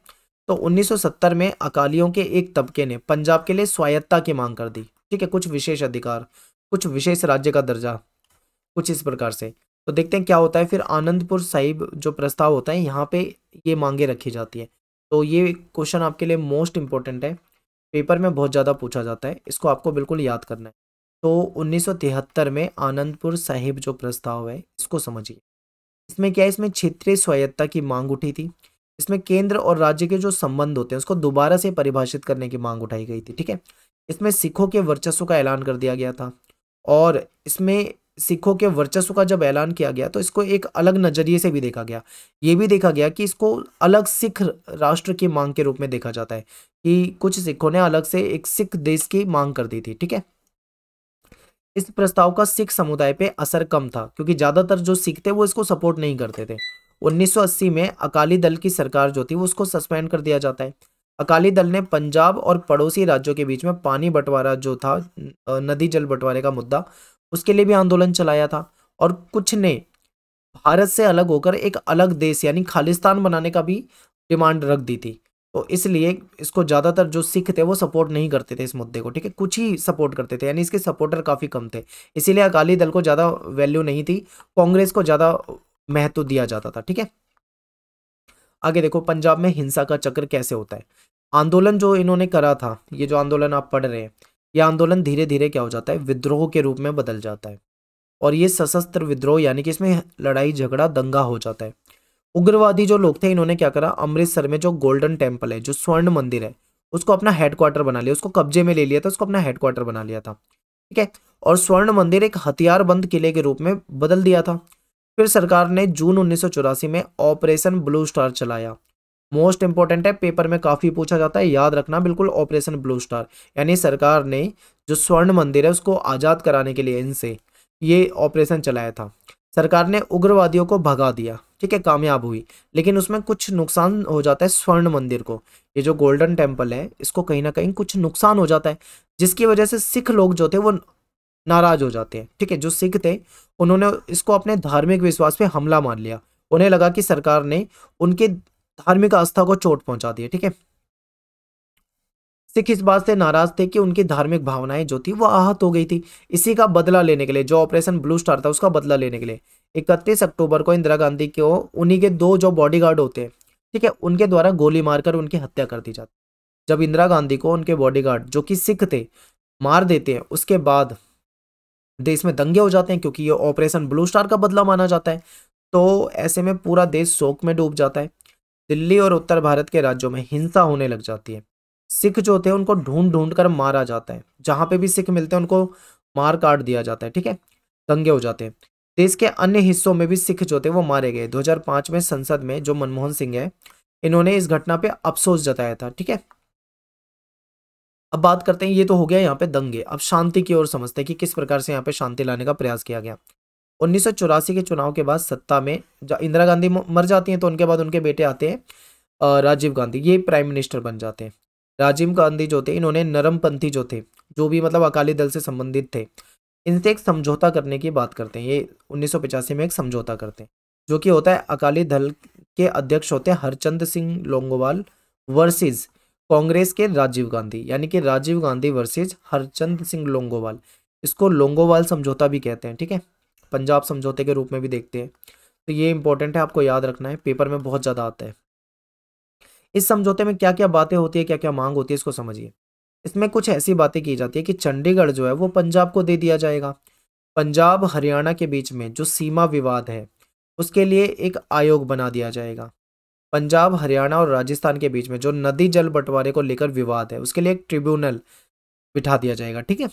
तो 1970 में अकालियों के एक तबके ने पंजाब के लिए स्वायत्ता की मांग कर दी ठीक है कुछ विशेष अधिकार कुछ विशेष राज्य का दर्जा कुछ इस प्रकार से तो देखते हैं क्या होता है फिर आनंदपुर साहिब जो प्रस्ताव होता है यहाँ पे ये मांगे रखी जाती है तो ये क्वेश्चन आपके लिए मोस्ट इंपॉर्टेंट है पेपर में बहुत ज़्यादा पूछा जाता है इसको आपको बिल्कुल याद करना है तो 1973 में आनंदपुर साहिब जो प्रस्ताव है इसको समझिए इसमें क्या है इसमें क्षेत्रीय स्वायत्ता की मांग उठी थी इसमें केंद्र और राज्य के जो संबंध होते हैं उसको दोबारा से परिभाषित करने की मांग उठाई गई थी ठीक है इसमें सिखों के वर्चस्व का ऐलान कर दिया गया था और इसमें सिखों के वर्चस्व का जब ऐलान किया गया तो इसको एक अलग नज़रिए से भी देखा गया ये भी देखा गया कि इसको अलग सिख राष्ट्र की मांग के रूप में देखा जाता है कि कुछ सिखों ने अलग से एक सिख देश की मांग कर दी थी ठीक है इस प्रस्ताव का सिख समुदाय पे असर कम था क्योंकि ज़्यादातर जो सिख थे वो इसको सपोर्ट नहीं करते थे 1980 में अकाली दल की सरकार जो थी वो उसको सस्पेंड कर दिया जाता है अकाली दल ने पंजाब और पड़ोसी राज्यों के बीच में पानी बंटवारा जो था नदी जल बंटवारे का मुद्दा उसके लिए भी आंदोलन चलाया था और कुछ ने भारत से अलग होकर एक अलग देश यानी खालिस्तान बनाने का भी डिमांड रख दी थी तो इसलिए इसको ज़्यादातर जो सिख थे वो सपोर्ट नहीं करते थे इस मुद्दे को ठीक है कुछ ही सपोर्ट करते थे यानी इसके सपोर्टर काफ़ी कम थे इसीलिए अकाली दल को ज़्यादा वैल्यू नहीं थी कांग्रेस को ज़्यादा महत्व दिया जाता था ठीक है आगे देखो पंजाब में हिंसा का चक्र कैसे होता है आंदोलन जो इन्होंने करा था ये जो आंदोलन आप पढ़ रहे हैं यह आंदोलन धीरे धीरे क्या हो जाता है विद्रोह के रूप में बदल जाता है और ये सशस्त्र विद्रोह यानी कि इसमें लड़ाई झगड़ा दंगा हो जाता है उग्रवादी जो लोग थे इन्होंने क्या करा अमृतसर में जो गोल्डन टेम्पल है जो स्वर्ण मंदिर है उसको अपना हेडक्वार्टर बना लिया उसको कब्जे में ले लिया था उसको अपना हेडक्वार्टर बना लिया था ठीक है और स्वर्ण मंदिर एक हथियार बंद किले के रूप में बदल दिया था फिर सरकार ने जून उन्नीस में ऑपरेशन ब्लू स्टार चलाया मोस्ट इंपॉर्टेंट है पेपर में काफ़ी पूछा जाता है याद रखना बिल्कुल ऑपरेशन ब्लू स्टार यानी सरकार ने जो स्वर्ण मंदिर है उसको आज़ाद कराने के लिए इनसे ये ऑपरेशन चलाया था सरकार ने उग्रवादियों को भगा दिया ठीक है कामयाब हुई लेकिन उसमें कुछ नुकसान हो जाता है स्वर्ण मंदिर को ये जो गोल्डन टेम्पल है इसको कहीं ना कहीं कुछ नुकसान हो जाता है जिसकी वजह से सिख लोग जो थे वो नाराज हो जाते हैं ठीक है जो सिख थे उन्होंने इसको अपने धार्मिक विश्वास पे हमला मान लिया उन्हें लगा कि सरकार ने उनके धार्मिक आस्था को चोट पहुंचा दी ठीक है सिख इस बात से नाराज थे कि उनकी धार्मिक भावनाएं जो थी वो आहत हो गई थी इसी का बदला लेने के लिए जो ऑपरेशन ब्लू स्टार था उसका बदला लेने के लिए इकतीस अक्टूबर को इंदिरा गांधी को उन्हीं के दो जो बॉडीगार्ड होते हैं ठीक है उनके द्वारा गोली मारकर उनकी हत्या कर दी जाती जब इंदिरा गांधी को उनके बॉडीगार्ड जो कि सिख थे मार देते हैं उसके बाद देश में दंगे हो जाते हैं क्योंकि ये ऑपरेशन ब्लू स्टार का बदला माना जाता है तो ऐसे में पूरा देश शोक में डूब जाता है दिल्ली और उत्तर भारत के राज्यों में हिंसा होने लग जाती है सिख जो थे उनको ढूंढ ढूंढ कर मारा जाता है जहां पे भी सिख मिलते हैं उनको मार काट दिया जाता है ठीक है दंगे हो जाते हैं देश के अन्य हिस्सों में भी सिख जो थे वो मारे गए 2005 में संसद में जो मनमोहन सिंह है इन्होंने इस घटना पे अफसोस जताया था ठीक है अब बात करते हैं ये तो हो गया यहाँ पे दंगे अब शांति की ओर समझते हैं कि किस प्रकार से यहाँ पे शांति लाने का प्रयास किया गया उन्नीस के चुनाव के बाद सत्ता में इंदिरा गांधी मर जाती है तो उनके बाद उनके बेटे आते हैं राजीव गांधी ये प्राइम मिनिस्टर बन जाते हैं राजीव गांधी जो थे इन्होंने नरमपंथी जो थे जो भी मतलब अकाली दल से संबंधित थे इनसे एक समझौता करने की बात करते हैं ये उन्नीस में एक समझौता करते हैं जो कि होता है अकाली दल के अध्यक्ष होते हैं हरचंद सिंह लोंगोवाल वर्सेस कांग्रेस के राजीव गांधी यानी कि राजीव गांधी वर्सेस हरचंद सिंह लोंगोवाल इसको लोंगोवाल समझौता भी कहते हैं ठीक है पंजाब समझौते के रूप में भी देखते हैं तो ये इंपॉर्टेंट है आपको याद रखना है पेपर में बहुत ज़्यादा आता है इस समझौते में क्या क्या बातें होती है क्या क्या मांग होती है इसको समझिए इसमें कुछ ऐसी बातें की जाती है कि चंडीगढ़ जो है वो पंजाब को दे दिया जाएगा पंजाब हरियाणा के बीच में जो सीमा विवाद है उसके लिए एक आयोग बना दिया जाएगा पंजाब हरियाणा और राजस्थान के बीच में जो नदी जल बंटवारे को लेकर विवाद है उसके लिए एक ट्रिब्यूनल बिठा दिया जाएगा ठीक है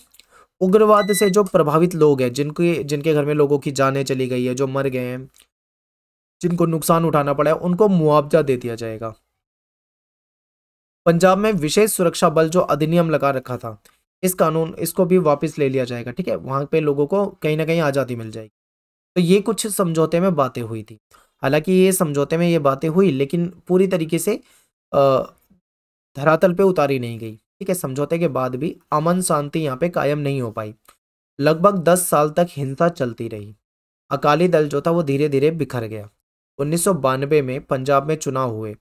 उग्रवाद से जो प्रभावित लोग हैं जिनके जिनके घर में लोगों की जानें चली गई है जो मर गए हैं जिनको नुकसान उठाना पड़ा है उनको मुआवजा दे दिया जाएगा पंजाब में विशेष सुरक्षा बल जो अधिनियम लगा रखा था इस कानून इसको भी वापस ले लिया जाएगा ठीक है वहां पे लोगों को कहीं ना कहीं आज़ादी मिल जाएगी तो ये कुछ समझौते में बातें हुई थी हालांकि ये समझौते में ये बातें हुई लेकिन पूरी तरीके से धरातल पे उतारी नहीं गई ठीक है समझौते के बाद भी अमन शांति यहाँ पे कायम नहीं हो पाई लगभग दस साल तक हिंसा चलती रही अकाली दल जो था वो धीरे धीरे बिखर गया उन्नीस में पंजाब में चुनाव हुए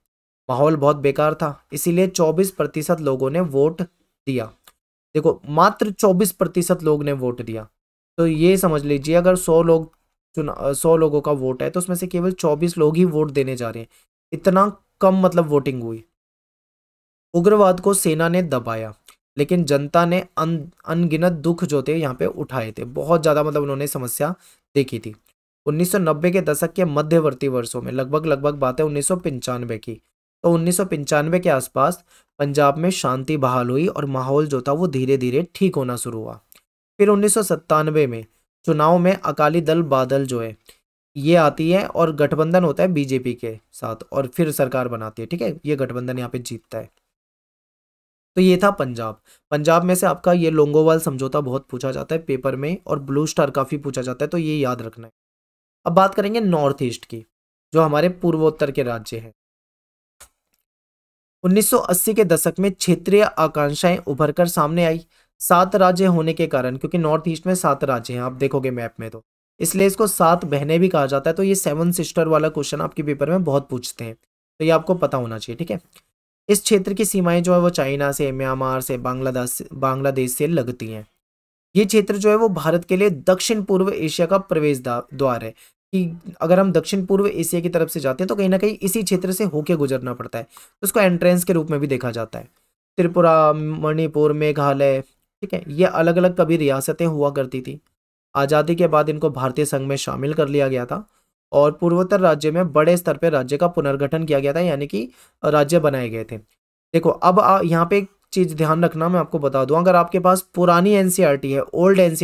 माहौल बहुत बेकार था इसीलिए 24 प्रतिशत लोगों ने वोट दिया देखो मात्र 24 प्रतिशत लोग ने वोट दिया तो ये समझ लीजिए अगर 100 लोग चुना सौ लोगों का वोट है तो उसमें से केवल 24 लोग ही वोट देने जा रहे हैं इतना कम मतलब वोटिंग हुई उग्रवाद को सेना ने दबाया लेकिन जनता ने अन अनगिनत दुख जो थे यहाँ पे उठाए थे बहुत ज़्यादा मतलब उन्होंने समस्या देखी थी 1990 के दशक के मध्यवर्ती वर्षों में लगभग लगभग बात है उन्नीस की तो उन्नीस के आसपास पंजाब में शांति बहाल हुई और माहौल जो था वो धीरे धीरे ठीक होना शुरू हुआ फिर उन्नीस में चुनाव में अकाली दल बादल जो है ये आती है और गठबंधन होता है बीजेपी के साथ और फिर सरकार बनाती है ठीक है ये गठबंधन यहाँ पे जीतता है तो ये था पंजाब पंजाब में से आपका ये लोंगोवाल समझौता बहुत पूछा जाता है पेपर में और ब्लू स्टार काफ़ी पूछा जाता है तो ये याद रखना है अब बात करेंगे नॉर्थ ईस्ट की जो हमारे पूर्वोत्तर के राज्य हैं 1980 के दशक में क्षेत्रीय आकांक्षाएं उभर कर सामने आई सात राज्य होने के कारण क्योंकि नॉर्थ ईस्ट में सात राज्य हैं आप देखोगे मैप में तो इसलिए इसको सात बहनें भी कहा जाता है तो ये सेवन सिस्टर वाला क्वेश्चन आपके पेपर में बहुत पूछते हैं तो ये आपको पता होना चाहिए ठीक है इस क्षेत्र की सीमाएं जो है वो चाइना से म्यांमार से बांग्लादेश बांग्लादेश से लगती हैं ये क्षेत्र जो है वो भारत के लिए दक्षिण पूर्व एशिया का प्रवेश द्वार है कि अगर हम दक्षिण पूर्व एशिया की तरफ से जाते हैं तो कहीं ना कहीं इसी क्षेत्र से होके गुजरना पड़ता है तो उसको एंट्रेंस के रूप में भी देखा जाता है त्रिपुरा मणिपुर मेघालय ठीक है ये अलग अलग कभी रियासतें हुआ करती थी आज़ादी के बाद इनको भारतीय संघ में शामिल कर लिया गया था और पूर्वोत्तर राज्य में बड़े स्तर पर राज्य का पुनर्गठन किया गया था यानी कि राज्य बनाए गए थे देखो अब यहाँ पे एक चीज़ ध्यान रखना मैं आपको बता दूँ अगर आपके पास पुरानी एन e है ओल्ड एन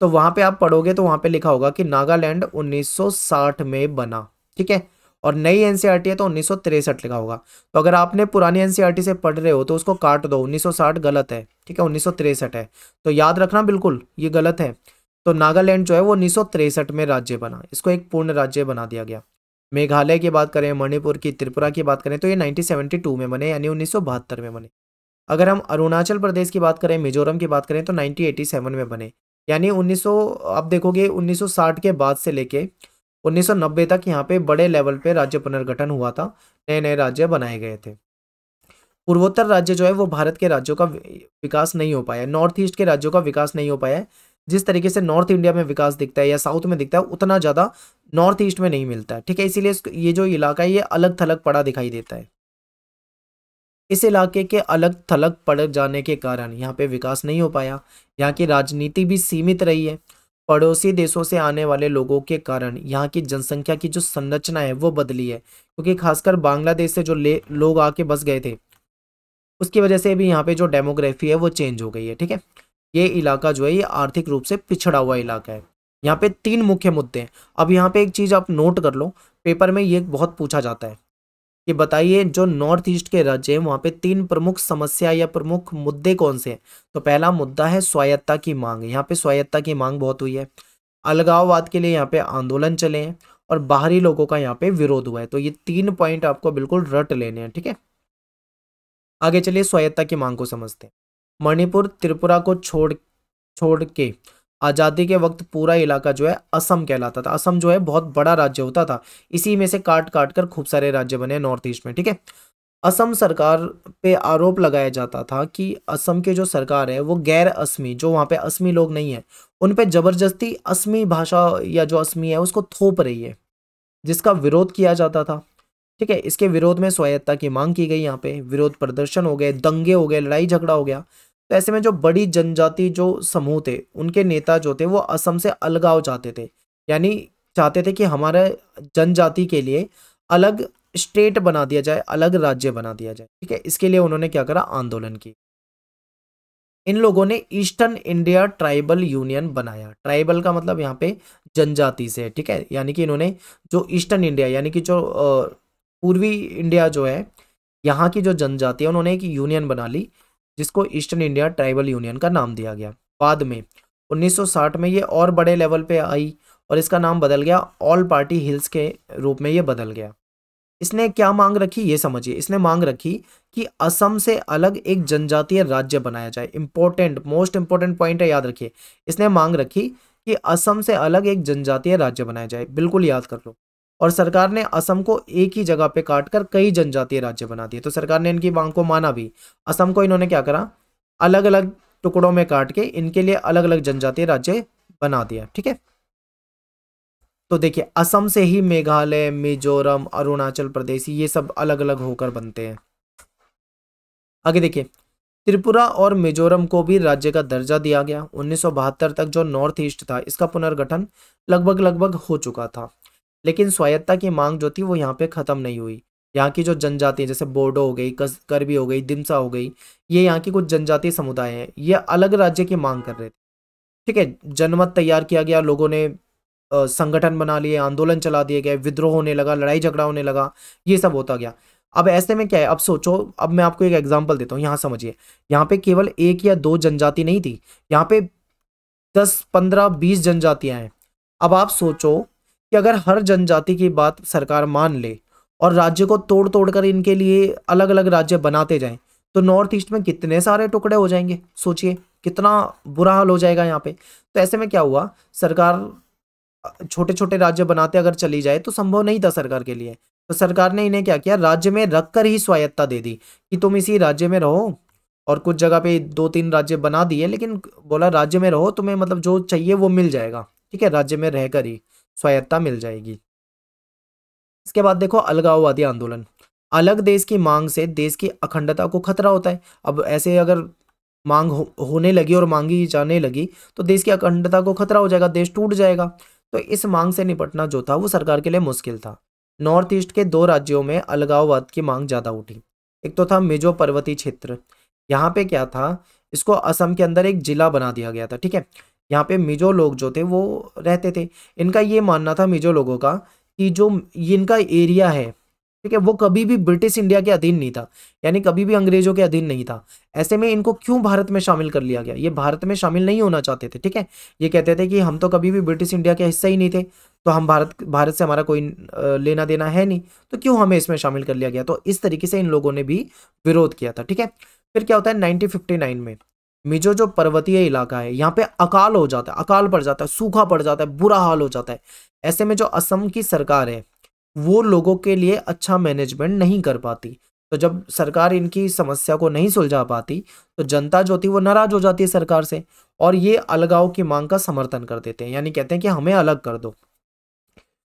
तो वहां पे आप पढ़ोगे तो वहां पे लिखा होगा कि नागालैंड 1960 में बना ठीक है और नई एनसीईआरटी e है तो उन्नीस लिखा होगा तो अगर आपने पुरानी एनसीईआरटी e से पढ़ रहे हो तो उसको काट दो 1960 गलत है ठीक है उन्नीस है तो याद रखना बिल्कुल ये गलत है तो नागालैंड जो है वो उन्नीस में राज्य बना इसको एक पूर्ण राज्य बना दिया गया मेघालय की बात करें मणिपुर की त्रिपुरा की बात करें तो ये 1972 में बने यानी उन्नीस में बने अगर हम अरुणाचल प्रदेश की बात करें मिजोरम की बात करें तो 1987 में बने यानी 1900 आप देखोगे 1960 के बाद से लेके 1990 तक यहाँ पे बड़े लेवल पे राज्य पुनर्गठन हुआ था नए नए राज्य बनाए गए थे पूर्वोत्तर राज्य जो है वो भारत के राज्यों का विकास नहीं हो पाया नॉर्थ ईस्ट के राज्यों का विकास नहीं हो पाया जिस तरीके से नॉर्थ इंडिया में विकास दिखता है या साउथ में दिखता है उतना ज़्यादा नॉर्थ ईस्ट में नहीं मिलता है ठीक है इसीलिए ये जो इलाका है ये अलग थलग पड़ा दिखाई देता है इस इलाके के अलग थलग पड़ जाने के कारण यहाँ पे विकास नहीं हो पाया यहाँ की राजनीति भी सीमित रही है पड़ोसी देशों से आने वाले लोगों के कारण यहाँ की जनसंख्या की जो संरचना है वो बदली है क्योंकि खासकर बांग्लादेश से जो ले लोग आके बस गए थे उसकी वजह से भी यहाँ पे जो डेमोग्राफी है वो चेंज हो गई है ठीक है ये इलाका जो है ये आर्थिक रूप से पिछड़ा हुआ इलाका है यहाँ पे तीन मुख्य मुद्दे हैं अब यहाँ पे एक चीज़ आप नोट कर लो पेपर में ये बहुत पूछा जाता है कि बताइए जो नॉर्थ ईस्ट के राज्य हैं वहाँ पे तीन प्रमुख समस्या या प्रमुख मुद्दे कौन से हैं तो पहला मुद्दा है स्वायत्ता की मांग यहाँ पे स्वायत्ता की मांग बहुत हुई है अलगाववाद के लिए यहाँ पे आंदोलन चले हैं और बाहरी लोगों का यहाँ पे विरोध हुआ है तो ये तीन पॉइंट आपको बिल्कुल रट लेने हैं ठीक है आगे चलिए स्वायत्ता की मांग को समझते हैं मणिपुर त्रिपुरा को छोड़ छोड़ के आज़ादी के वक्त पूरा इलाका जो है असम कहलाता था असम जो है बहुत बड़ा राज्य होता था इसी में से काट काट कर खूब सारे राज्य बने नॉर्थ ईस्ट में ठीक है असम सरकार पे आरोप लगाया जाता था कि असम के जो सरकार है वो गैर असमी जो वहाँ पे असमी लोग नहीं है उन पे ज़बरदस्ती असमी भाषा या जो असमी है उसको थोप रही है जिसका विरोध किया जाता था ठीक है इसके विरोध में स्वायत्ता की मांग की गई यहाँ पे विरोध प्रदर्शन हो गए दंगे हो गए लड़ाई झगड़ा हो गया तो ऐसे में जो बड़ी जनजाति जो समूह थे उनके नेता जो थे वो असम से अलगाव चाहते थे यानी चाहते थे कि हमारे जनजाति के लिए अलग स्टेट बना दिया जाए अलग राज्य बना दिया जाए ठीक है इसके लिए उन्होंने क्या करा आंदोलन की इन लोगों ने ईस्टर्न इंडिया ट्राइबल यूनियन बनाया ट्राइबल का मतलब यहाँ पे जनजाति से ठीक है यानी कि इन्होंने जो ईस्टर्न इंडिया यानी कि जो पूर्वी इंडिया जो है यहाँ की जो जनजाति है उन्होंने एक यूनियन बना ली जिसको ईस्टर्न इंडिया ट्राइबल यूनियन का नाम दिया गया बाद में 1960 में ये और बड़े लेवल पे आई और इसका नाम बदल गया ऑल पार्टी हिल्स के रूप में ये बदल गया इसने क्या मांग रखी ये समझिए इसने मांग रखी कि असम से अलग एक जनजातीय राज्य बनाया जाए इम्पोर्टेंट मोस्ट इम्पोर्टेंट पॉइंट है याद रखिए इसने मांग रखी कि असम से अलग एक जनजातीय राज्य बनाया जाए बिल्कुल याद कर लो और सरकार ने असम को एक ही जगह पे काटकर कई जनजातीय राज्य बना दिए तो सरकार ने इनकी मांग को माना भी असम को इन्होंने क्या करा अलग अलग टुकड़ों में काट के इनके लिए अलग अलग जनजातीय राज्य बना दिया ठीक है तो देखिए असम से ही मेघालय मिजोरम अरुणाचल प्रदेश ये सब अलग अलग होकर बनते हैं आगे देखिए त्रिपुरा और मिजोरम को भी राज्य का दर्जा दिया गया उन्नीस तक जो नॉर्थ ईस्ट था इसका पुनर्गठन लगभग लगभग हो चुका था लेकिन स्वायत्ता की मांग जो थी वो यहाँ पे ख़त्म नहीं हुई यहाँ की जो जनजाति जैसे बोडो हो गई कर्बी हो गई दिमसा हो गई ये यहाँ की कुछ जनजातीय समुदाय हैं ये अलग राज्य की मांग कर रहे थे ठीक है जनमत तैयार किया गया लोगों ने संगठन बना लिए आंदोलन चला दिए गए विद्रोह होने लगा लड़ाई झगड़ा होने लगा ये सब होता गया अब ऐसे में क्या है अब सोचो अब मैं आपको एक एग्जाम्पल देता हूँ यहाँ समझिए यहाँ पे केवल एक या दो जनजाति नहीं थी यहाँ पे दस पंद्रह बीस जनजातियाँ हैं अब आप सोचो कि अगर हर जनजाति की बात सरकार मान ले और राज्य को तोड़ तोड़ कर इनके लिए अलग अलग राज्य बनाते जाएं तो नॉर्थ ईस्ट में कितने सारे टुकड़े हो जाएंगे सोचिए कितना बुरा हाल हो जाएगा यहाँ पे तो ऐसे में क्या हुआ सरकार छोटे छोटे राज्य बनाते अगर चली जाए तो संभव नहीं था सरकार के लिए तो सरकार ने इन्हें क्या किया राज्य में रख कर ही स्वायत्ता दे दी कि तुम इसी राज्य में रहो और कुछ जगह पे दो तीन राज्य बना दिए लेकिन बोला राज्य में रहो तुम्हें मतलब जो चाहिए वो मिल जाएगा ठीक है राज्य में रहकर ही स्वायत्ता मिल जाएगी इसके बाद देखो अलगाववादी आंदोलन अलग देश की मांग से देश की अखंडता को खतरा होता है अब ऐसे अगर मांग हो, होने लगी और मांगी जाने लगी तो देश की अखंडता को खतरा हो जाएगा देश टूट जाएगा तो इस मांग से निपटना जो था वो सरकार के लिए मुश्किल था नॉर्थ ईस्ट के दो राज्यों में अलगाववाद की मांग ज़्यादा उठी एक तो था मिजो पर्वतीय क्षेत्र यहाँ पे क्या था इसको असम के अंदर एक जिला बना दिया गया था ठीक है यहाँ पे मिजो लोग जो थे वो रहते थे इनका ये मानना था मिजो लोगों का कि जो इनका एरिया है ठीक है वो कभी भी ब्रिटिश इंडिया के अधीन नहीं था यानी कभी भी अंग्रेजों के अधीन नहीं था ऐसे में इनको क्यों भारत में शामिल कर लिया गया ये भारत में शामिल नहीं होना चाहते थे ठीक है ये कहते थे कि हम तो कभी भी ब्रिटिश इंडिया के हिस्सा ही नहीं थे तो हम भारत भारत से हमारा कोई लेना देना है नहीं तो क्यों हमें इसमें शामिल कर लिया गया तो इस तरीके से इन लोगों ने भी विरोध किया था ठीक है फिर क्या होता है नाइनटीन में मिजो जो पर्वतीय इलाका है यहाँ पे अकाल हो जाता है अकाल पड़ जाता है सूखा पड़ जाता है बुरा हाल हो जाता है ऐसे में जो असम की सरकार है वो लोगों के लिए अच्छा मैनेजमेंट नहीं कर पाती तो जब सरकार इनकी समस्या को नहीं सुलझा पाती तो जनता जो थी वो नाराज हो जाती है सरकार से और ये अलगाव की मांग का समर्थन कर देते हैं यानी कहते हैं कि हमें अलग कर दो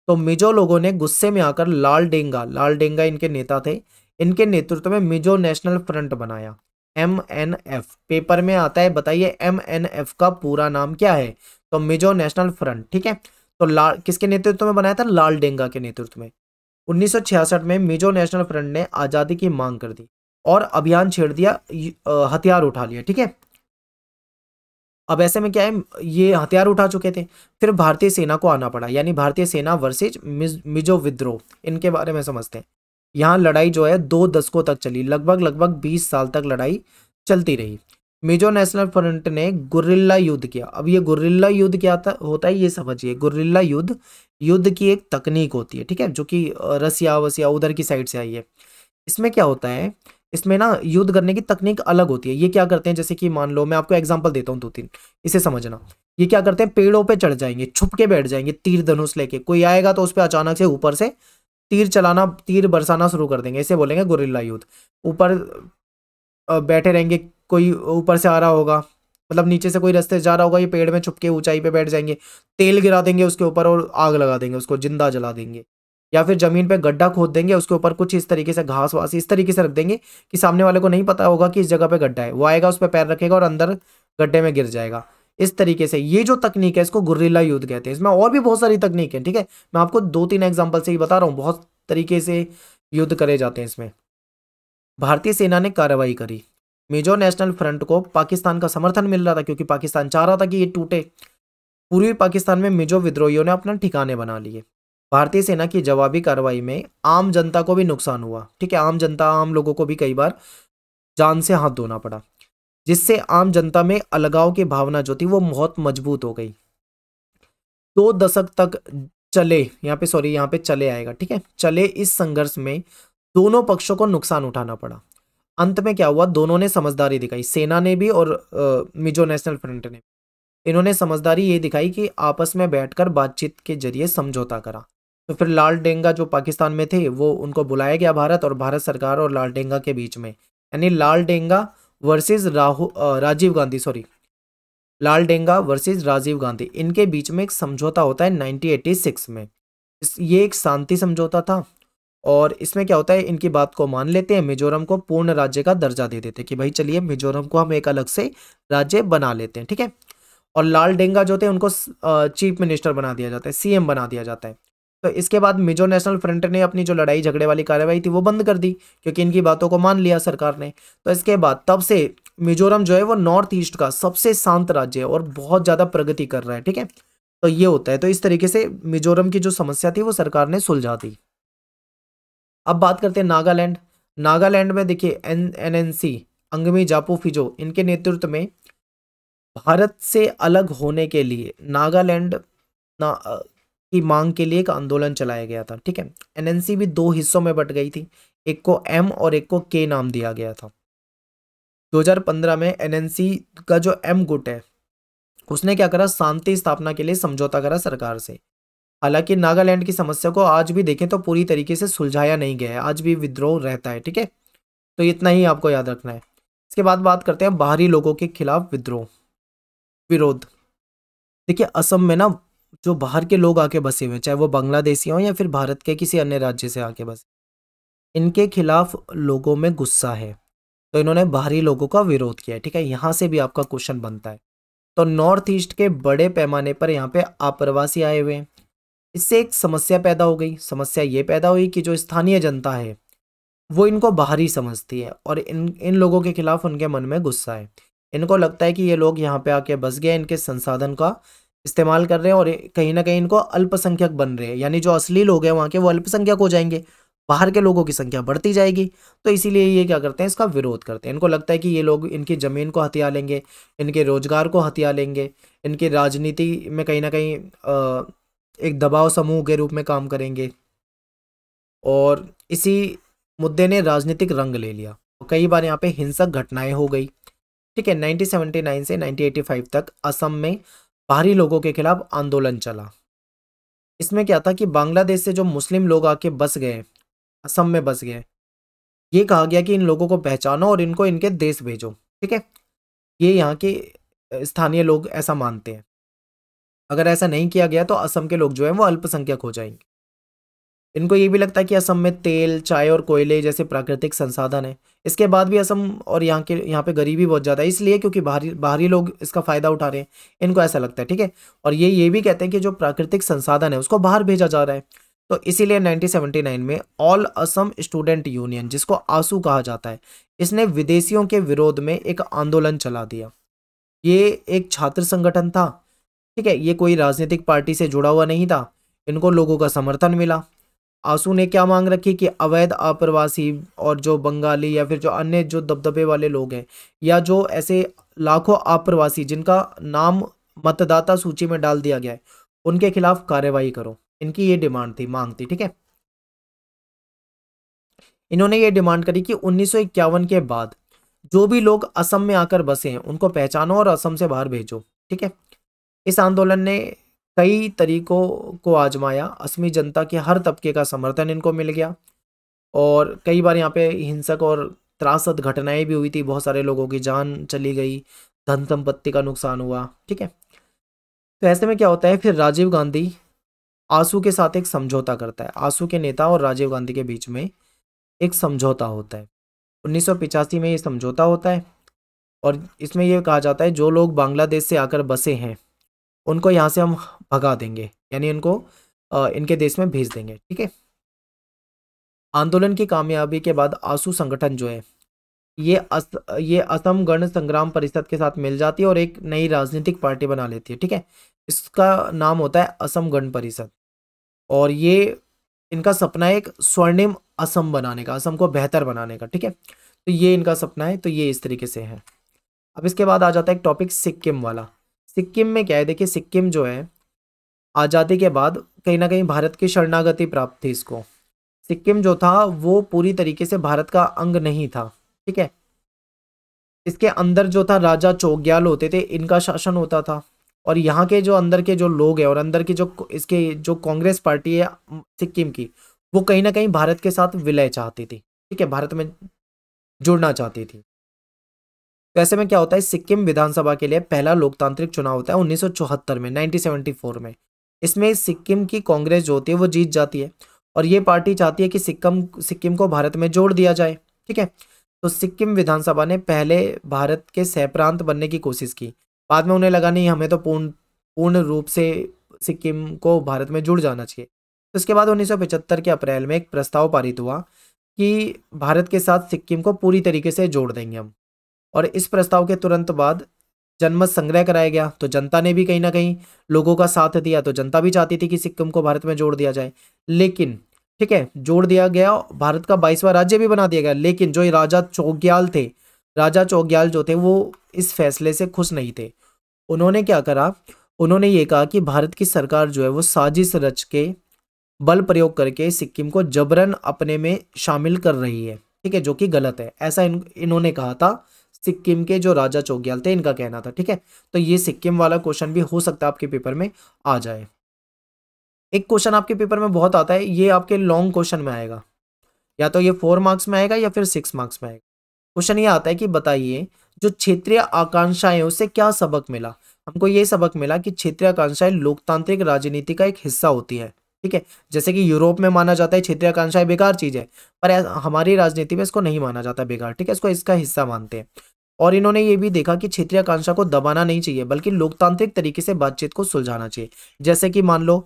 तो मिजो लोगों ने गुस्से में आकर लाल डेंगा लाल डेंगा इनके नेता थे इनके नेतृत्व में मिजो नेशनल फ्रंट बनाया एम एन एफ पेपर में आता है बताइए एम एन एफ का पूरा नाम क्या है तो मिजो नेशनल फ्रंट ठीक है तो लाल किसके नेतृत्व में बनाया था लाल डेंगा के नेतृत्व में 1966 में मिजो नेशनल फ्रंट ने आज़ादी की मांग कर दी और अभियान छेड़ दिया हथियार उठा लिया ठीक है अब ऐसे में क्या है ये हथियार उठा चुके थे फिर भारतीय सेना को आना पड़ा यानी भारतीय सेना वर्सेज मिजो विद्रोह इनके बारे में समझते हैं यहाँ लड़ाई जो है दो दशकों तक चली लगभग लगभग बीस साल तक लड़ाई चलती रही मिजो नेशनल फ्रंट ने गुर्रिल्ला युद्ध किया अब ये गुर्रिल्ला युद्ध क्या था होता है ये समझिए गुर्रिल्ला युद्ध युद्ध की एक तकनीक होती है ठीक है जो कि रसिया वसिया उधर की साइड से आई है इसमें क्या होता है इसमें ना युद्ध करने की तकनीक अलग होती है ये क्या करते हैं जैसे कि मान लो मैं आपको एग्जाम्पल देता हूँ दो तीन इसे समझना ये क्या करते हैं पेड़ों पे चढ़ जाएंगे छुप के बैठ जाएंगे तीर धनुष लेके कोई आएगा तो उस पर अचानक से ऊपर से तीर चलाना तीर बरसाना शुरू कर देंगे इसे बोलेंगे गुरिल्ला यूथ ऊपर बैठे रहेंगे कोई ऊपर से आ रहा होगा मतलब नीचे से कोई रास्ते जा रहा होगा ये पेड़ में छुपके ऊंचाई पे बैठ जाएंगे तेल गिरा देंगे उसके ऊपर और आग लगा देंगे उसको जिंदा जला देंगे या फिर जमीन पे गड्ढा खोद देंगे उसके ऊपर कुछ इस तरीके से घास वास इस तरीके से रख देंगे कि सामने वाले को नहीं पता होगा कि इस जगह पे गड्ढा है वो आएगा उस पर पैर रखेगा और अंदर गड्ढे में गिर जाएगा इस तरीके से ये जो तकनीक है इसको गुर्रीला युद्ध कहते हैं इसमें और भी बहुत सारी तकनीक है ठीक है मैं आपको दो तीन एग्जाम्पल से ही बता रहा हूँ बहुत तरीके से युद्ध करे जाते हैं इसमें भारतीय सेना ने कार्रवाई करी मेजो नेशनल फ्रंट को पाकिस्तान का समर्थन मिल रहा था क्योंकि पाकिस्तान चाह रहा था कि ये टूटे पूर्वी पाकिस्तान में मिजो विद्रोहियों ने अपना ठिकाने बना लिए भारतीय सेना की जवाबी कार्रवाई में आम जनता को भी नुकसान हुआ ठीक है आम जनता आम लोगों को भी कई बार जान से हाथ धोना पड़ा जिससे आम जनता में अलगाव की भावना जो थी वो बहुत मजबूत हो गई दो दशक तक चले यहाँ पे सॉरी यहाँ पे चले आएगा ठीक है चले इस संघर्ष में दोनों पक्षों को नुकसान उठाना पड़ा अंत में क्या हुआ दोनों ने समझदारी दिखाई सेना ने भी और आ, मिजो नेशनल फ्रंट ने इन्होंने समझदारी ये दिखाई कि आपस में बैठकर बातचीत के जरिए समझौता करा तो फिर लाल डेंगा जो पाकिस्तान में थे वो उनको बुलाया गया भारत और भारत सरकार और लाल डेंगा के बीच में यानी लाल डेंगा वर्सेस राहु राजीव गांधी सॉरी लाल डेंगा वर्सेस राजीव गांधी इनके बीच में एक समझौता होता है 1986 में ये एक शांति समझौता था और इसमें क्या होता है इनकी बात को मान लेते हैं मिजोरम को पूर्ण राज्य का दर्जा दे देते हैं कि भाई चलिए मिजोरम को हम एक अलग से राज्य बना लेते हैं ठीक है और लाल डेंगा जो थे उनको चीफ मिनिस्टर बना दिया जाता है सीएम बना दिया जाता है तो इसके बाद मिजो नेशनल फ्रंट ने अपनी जो लड़ाई झगड़े वाली कार्रवाई थी वो बंद कर दी क्योंकि इनकी बातों को मान लिया सरकार ने तो इसके बाद तब से मिजोरम जो है वो नॉर्थ ईस्ट का सबसे शांत राज्य है और बहुत ज़्यादा प्रगति कर रहा है ठीक है तो ये होता है तो इस तरीके से मिजोरम की जो समस्या थी वो सरकार ने सुलझा दी अब बात करते हैं नागालैंड नागालैंड में देखिए N N N C Angami Zapu Phizo इनके नेतृत्व में भारत से अलग होने के लिए नागालैंड ना की मांग के लिए एक आंदोलन चलाया गया था ठीक है एनएनसी भी दो हिस्सों में बट गई थी एक को एम और एक को के नाम दिया गया था 2015 में एनएनसी का जो एम गुट है उसने क्या करा शांति स्थापना के लिए समझौता करा सरकार से हालांकि नागालैंड की समस्या को आज भी देखें तो पूरी तरीके से सुलझाया नहीं गया है आज भी विद्रोह रहता है ठीक है तो इतना ही आपको याद रखना है इसके बाद बात करते हैं बाहरी लोगों के खिलाफ विद्रोह विरोध देखिए असम में ना जो बाहर के लोग आके बसे हुए हैं चाहे वो बांग्लादेशी हों या फिर भारत के किसी अन्य राज्य से आके बसे इनके खिलाफ लोगों में गुस्सा है तो इन्होंने बाहरी लोगों का विरोध किया है ठीक है यहाँ से भी आपका क्वेश्चन बनता है तो नॉर्थ ईस्ट के बड़े पैमाने पर यहाँ पे आप्रवासी आए हुए हैं इससे एक समस्या पैदा हो गई समस्या ये पैदा हुई कि जो स्थानीय जनता है वो इनको बाहरी समझती है और इन इन लोगों के खिलाफ उनके मन में गुस्सा है इनको लगता है कि ये लोग यहाँ पे आके बस गए इनके संसाधन का इस्तेमाल कर रहे हैं और कहीं ना कहीं इनको अल्पसंख्यक बन रहे हैं यानी जो असली लोग हैं वहाँ के वो अल्पसंख्यक हो जाएंगे बाहर के लोगों की संख्या बढ़ती जाएगी तो इसीलिए ये क्या करते हैं इसका विरोध करते हैं इनको लगता है कि ये लोग इनकी ज़मीन को हथिया लेंगे इनके रोज़गार को हथिया लेंगे इनकी राजनीति में कहीं ना कहीं एक दबाव समूह के रूप में काम करेंगे और इसी मुद्दे ने राजनीतिक रंग ले लिया कई बार यहाँ पे हिंसक घटनाएं हो गई ठीक है 1979 से 1985 तक असम में बाहरी लोगों के खिलाफ आंदोलन चला इसमें क्या था कि बांग्लादेश से जो मुस्लिम लोग आके बस गए असम में बस गए ये कहा गया कि इन लोगों को पहचानो और इनको इनके देश भेजो ठीक है ये यहाँ के स्थानीय लोग ऐसा मानते हैं अगर ऐसा नहीं किया गया तो असम के लोग जो हैं वो अल्पसंख्यक हो जाएंगे इनको ये भी लगता है कि असम में तेल चाय और कोयले जैसे प्राकृतिक संसाधन है इसके बाद भी असम और यहाँ के यहाँ पे गरीबी बहुत ज़्यादा है इसलिए क्योंकि बाहरी बाहरी लोग इसका फ़ायदा उठा रहे हैं इनको ऐसा लगता है ठीक है और ये ये भी कहते हैं कि जो प्राकृतिक संसाधन है उसको बाहर भेजा जा रहा है तो इसीलिए नाइनटीन में ऑल असम स्टूडेंट यूनियन जिसको आंसू कहा जाता है इसने विदेशियों के विरोध में एक आंदोलन चला दिया ये एक छात्र संगठन था ठीक है ये कोई राजनीतिक पार्टी से जुड़ा हुआ नहीं था इनको लोगों का समर्थन मिला आंसू ने क्या मांग रखी कि अवैध अप्रवासी और जो बंगाली या फिर जो अन्य जो दबदबे वाले लोग हैं या जो ऐसे लाखों अप्रवासी जिनका नाम मतदाता सूची में डाल दिया गया है उनके खिलाफ कार्रवाई करो इनकी ये डिमांड थी मांग थी ठीक है इन्होंने ये डिमांड करी कि उन्नीस के बाद जो भी लोग असम में आकर बसे हैं उनको पहचानो और असम से बाहर भेजो ठीक है इस आंदोलन ने कई तरीकों को आजमाया असमी जनता के हर तबके का समर्थन इनको मिल गया और कई बार यहाँ पे हिंसक और त्रासद घटनाएं भी हुई थी बहुत सारे लोगों की जान चली गई धन संपत्ति का नुकसान हुआ ठीक है तो ऐसे में क्या होता है फिर राजीव गांधी आंसू के साथ एक समझौता करता है आंसू के नेता और राजीव गांधी के बीच में एक समझौता होता है उन्नीस में ये समझौता होता है और इसमें यह कहा जाता है जो लोग बांग्लादेश से आकर बसे हैं उनको यहाँ से हम भगा देंगे यानी इनको इनके देश में भेज देंगे ठीक है आंदोलन की कामयाबी के बाद आंसू संगठन जो है ये अस, ये असम गण संग्राम परिषद के साथ मिल जाती है और एक नई राजनीतिक पार्टी बना लेती है ठीक है इसका नाम होता है असम गण परिषद और ये इनका सपना है एक स्वर्णिम असम बनाने का असम को बेहतर बनाने का ठीक है तो ये इनका सपना है तो ये इस तरीके से है अब इसके बाद आ जाता है एक टॉपिक सिक्किम वाला सिक्किम में क्या है देखिए सिक्किम जो है आज़ादी के बाद कहीं ना कहीं भारत की शरणागति प्राप्त थी इसको सिक्किम जो था वो पूरी तरीके से भारत का अंग नहीं था ठीक है इसके अंदर जो था राजा चोग्याल होते थे इनका शासन होता था और यहाँ के जो अंदर के जो लोग हैं और अंदर की जो इसके जो कांग्रेस पार्टी है सिक्किम की वो कहीं ना कहीं भारत के साथ विलय चाहती थी ठीक है भारत में जुड़ना चाहती थी तो ऐसे में क्या होता है सिक्किम विधानसभा के लिए पहला लोकतांत्रिक चुनाव होता है 1974 में 1974 में इसमें सिक्किम की कांग्रेस जो होती है वो जीत जाती है और ये पार्टी चाहती है कि सिक्किम सिक्किम को भारत में जोड़ दिया जाए ठीक है तो सिक्किम विधानसभा ने पहले भारत के सह बनने की कोशिश की बाद में उन्हें लगा नहीं हमें तो पूर्ण पूर्ण रूप से सिक्किम को भारत में जुड़ जाना चाहिए तो इसके बाद 1975 के अप्रैल में एक प्रस्ताव पारित हुआ कि भारत के साथ सिक्किम को पूरी तरीके से जोड़ देंगे हम और इस प्रस्ताव के तुरंत बाद जनमत संग्रह कराया गया तो जनता ने भी कहीं ना कहीं लोगों का साथ दिया तो जनता भी चाहती थी कि सिक्किम को भारत में जोड़ दिया जाए लेकिन ठीक है जोड़ दिया गया भारत का बाईसवा राज्य भी बना दिया गया लेकिन जो राजा चौग्याल थे राजा चौग्याल जो थे वो इस फैसले से खुश नहीं थे उन्होंने क्या करा उन्होंने ये कहा कि भारत की सरकार जो है वो साजिश रच के बल प्रयोग करके सिक्किम को जबरन अपने में शामिल कर रही है ठीक है जो कि गलत है ऐसा इन इन्होंने कहा था सिक्किम के जो राजा चौग्याल थे इनका कहना था ठीक है तो ये सिक्किम वाला क्वेश्चन भी हो सकता है आपके पेपर में आ जाए एक क्वेश्चन आपके पेपर में बहुत आता है ये आपके लॉन्ग क्वेश्चन में आएगा या तो ये फोर मार्क्स में आएगा या फिर सिक्स मार्क्स में आएगा क्वेश्चन ये आता है कि बताइए जो क्षेत्रीय आकांक्षाएं उससे क्या सबक मिला हमको ये सबक मिला कि क्षेत्रीय आकांक्षाएं लोकतांत्रिक राजनीति का एक हिस्सा होती है ठीक है जैसे कि यूरोप में माना जाता है क्षेत्रीय आकांक्षाएं बेकार चीज़ है पर हमारी राजनीति में इसको नहीं माना जाता बेकार ठीक है इसको इसका हिस्सा मानते हैं और इन्होंने ये भी देखा कि क्षेत्रीय आकांक्षा को दबाना नहीं चाहिए बल्कि लोकतांत्रिक तरीके से बातचीत को सुलझाना चाहिए जैसे कि मान लो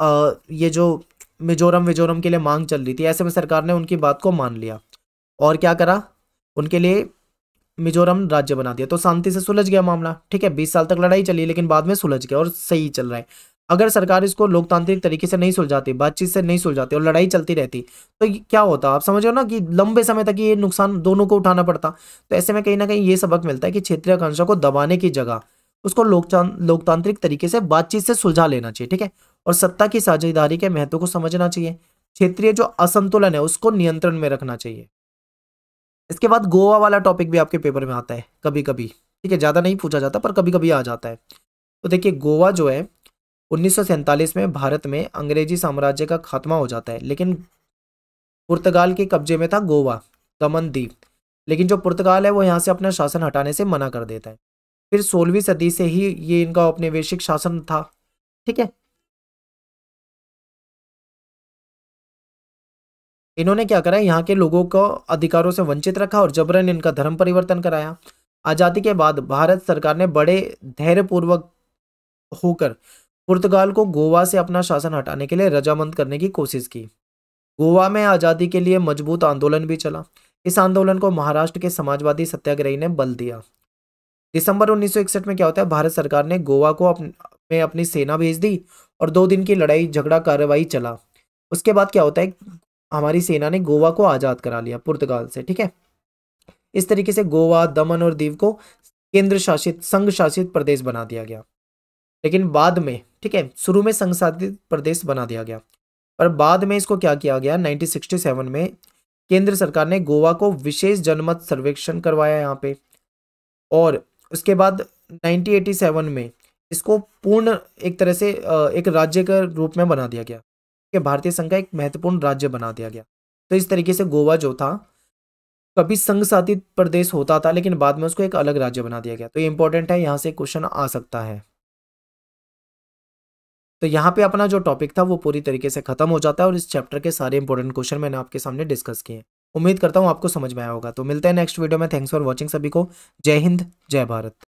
आ, ये जो मिजोरम विजोरम के लिए मांग चल रही थी ऐसे में सरकार ने उनकी बात को मान लिया और क्या करा उनके लिए मिजोरम राज्य बना दिया तो शांति से सुलझ गया मामला ठीक है बीस साल तक लड़ाई चली लेकिन बाद में सुलझ गया और सही चल रहा है अगर सरकार इसको लोकतांत्रिक तरीके से नहीं सुलझाती बातचीत से नहीं सुलझाती और लड़ाई चलती रहती तो क्या होता आप समझो ना कि लंबे समय तक ये नुकसान दोनों को उठाना पड़ता तो ऐसे में कहीं ना कहीं ये सबक मिलता है कि क्षेत्रीय आकांक्षा को दबाने की जगह उसको लोकतांत्रिक तरीके से बातचीत से सुलझा लेना चाहिए ठीक है और सत्ता की साझेदारी के महत्व को समझना चाहिए क्षेत्रीय जो असंतुलन है उसको नियंत्रण में रखना चाहिए इसके बाद गोवा वाला टॉपिक भी आपके पेपर में आता है कभी कभी ठीक है ज़्यादा नहीं पूछा जाता पर कभी कभी आ जाता है तो देखिए गोवा जो है उन्नीस में भारत में अंग्रेजी साम्राज्य का खात्मा हो जाता है लेकिन पुर्तगाल के कब्जे में था गोवा दमन द्वीप लेकिन जो पुर्तगाल है वो यहाँ से अपना शासन हटाने से मना कर देता है फिर सोलहवीं सदी से ही ये इनका औपनिवेशिक शासन था ठीक है इन्होंने क्या करा यहाँ के लोगों को अधिकारों से वंचित रखा और जबरन इनका धर्म परिवर्तन कराया आज़ादी के बाद भारत सरकार ने बड़े धैर्यपूर्वक होकर पुर्तगाल को गोवा से अपना शासन हटाने के लिए रजामंद करने की कोशिश की गोवा में आज़ादी के लिए मजबूत आंदोलन भी चला इस आंदोलन को महाराष्ट्र के समाजवादी सत्याग्रही ने बल दिया दिसंबर 1961 में क्या होता है भारत सरकार ने गोवा को अपन, में अपनी सेना भेज दी और दो दिन की लड़ाई झगड़ा कार्रवाई चला उसके बाद क्या होता है हमारी सेना ने गोवा को आज़ाद करा लिया पुर्तगाल से ठीक है इस तरीके से गोवा दमन और दीव को केंद्र शासित संघ शासित प्रदेश बना दिया गया लेकिन बाद में ठीक है शुरू में संसाधित प्रदेश बना दिया गया पर बाद में इसको क्या किया गया 1967 में केंद्र सरकार ने गोवा को विशेष जनमत सर्वेक्षण करवाया यहाँ पे और उसके बाद 1987 में इसको पूर्ण एक तरह से एक राज्य के रूप में बना दिया गया कि भारतीय संघ का एक महत्वपूर्ण राज्य बना दिया गया तो इस तरीके से गोवा जो था कभी संघ साधित प्रदेश होता था लेकिन बाद में उसको एक अलग राज्य बना दिया गया तो ये इंपॉर्टेंट है यहाँ से क्वेश्चन आ सकता है तो यहाँ पे अपना जो टॉपिक था वो पूरी तरीके से खत्म हो जाता है और इस चैप्टर के सारे इंपॉर्टेंट क्वेश्चन मैंने आपके सामने डिस्कस किए उम्मीद करता हूँ आपको समझ में आया होगा तो मिलते हैं नेक्स्ट वीडियो में थैंक्स फॉर वॉचिंग सभी को जय हिंद जय भारत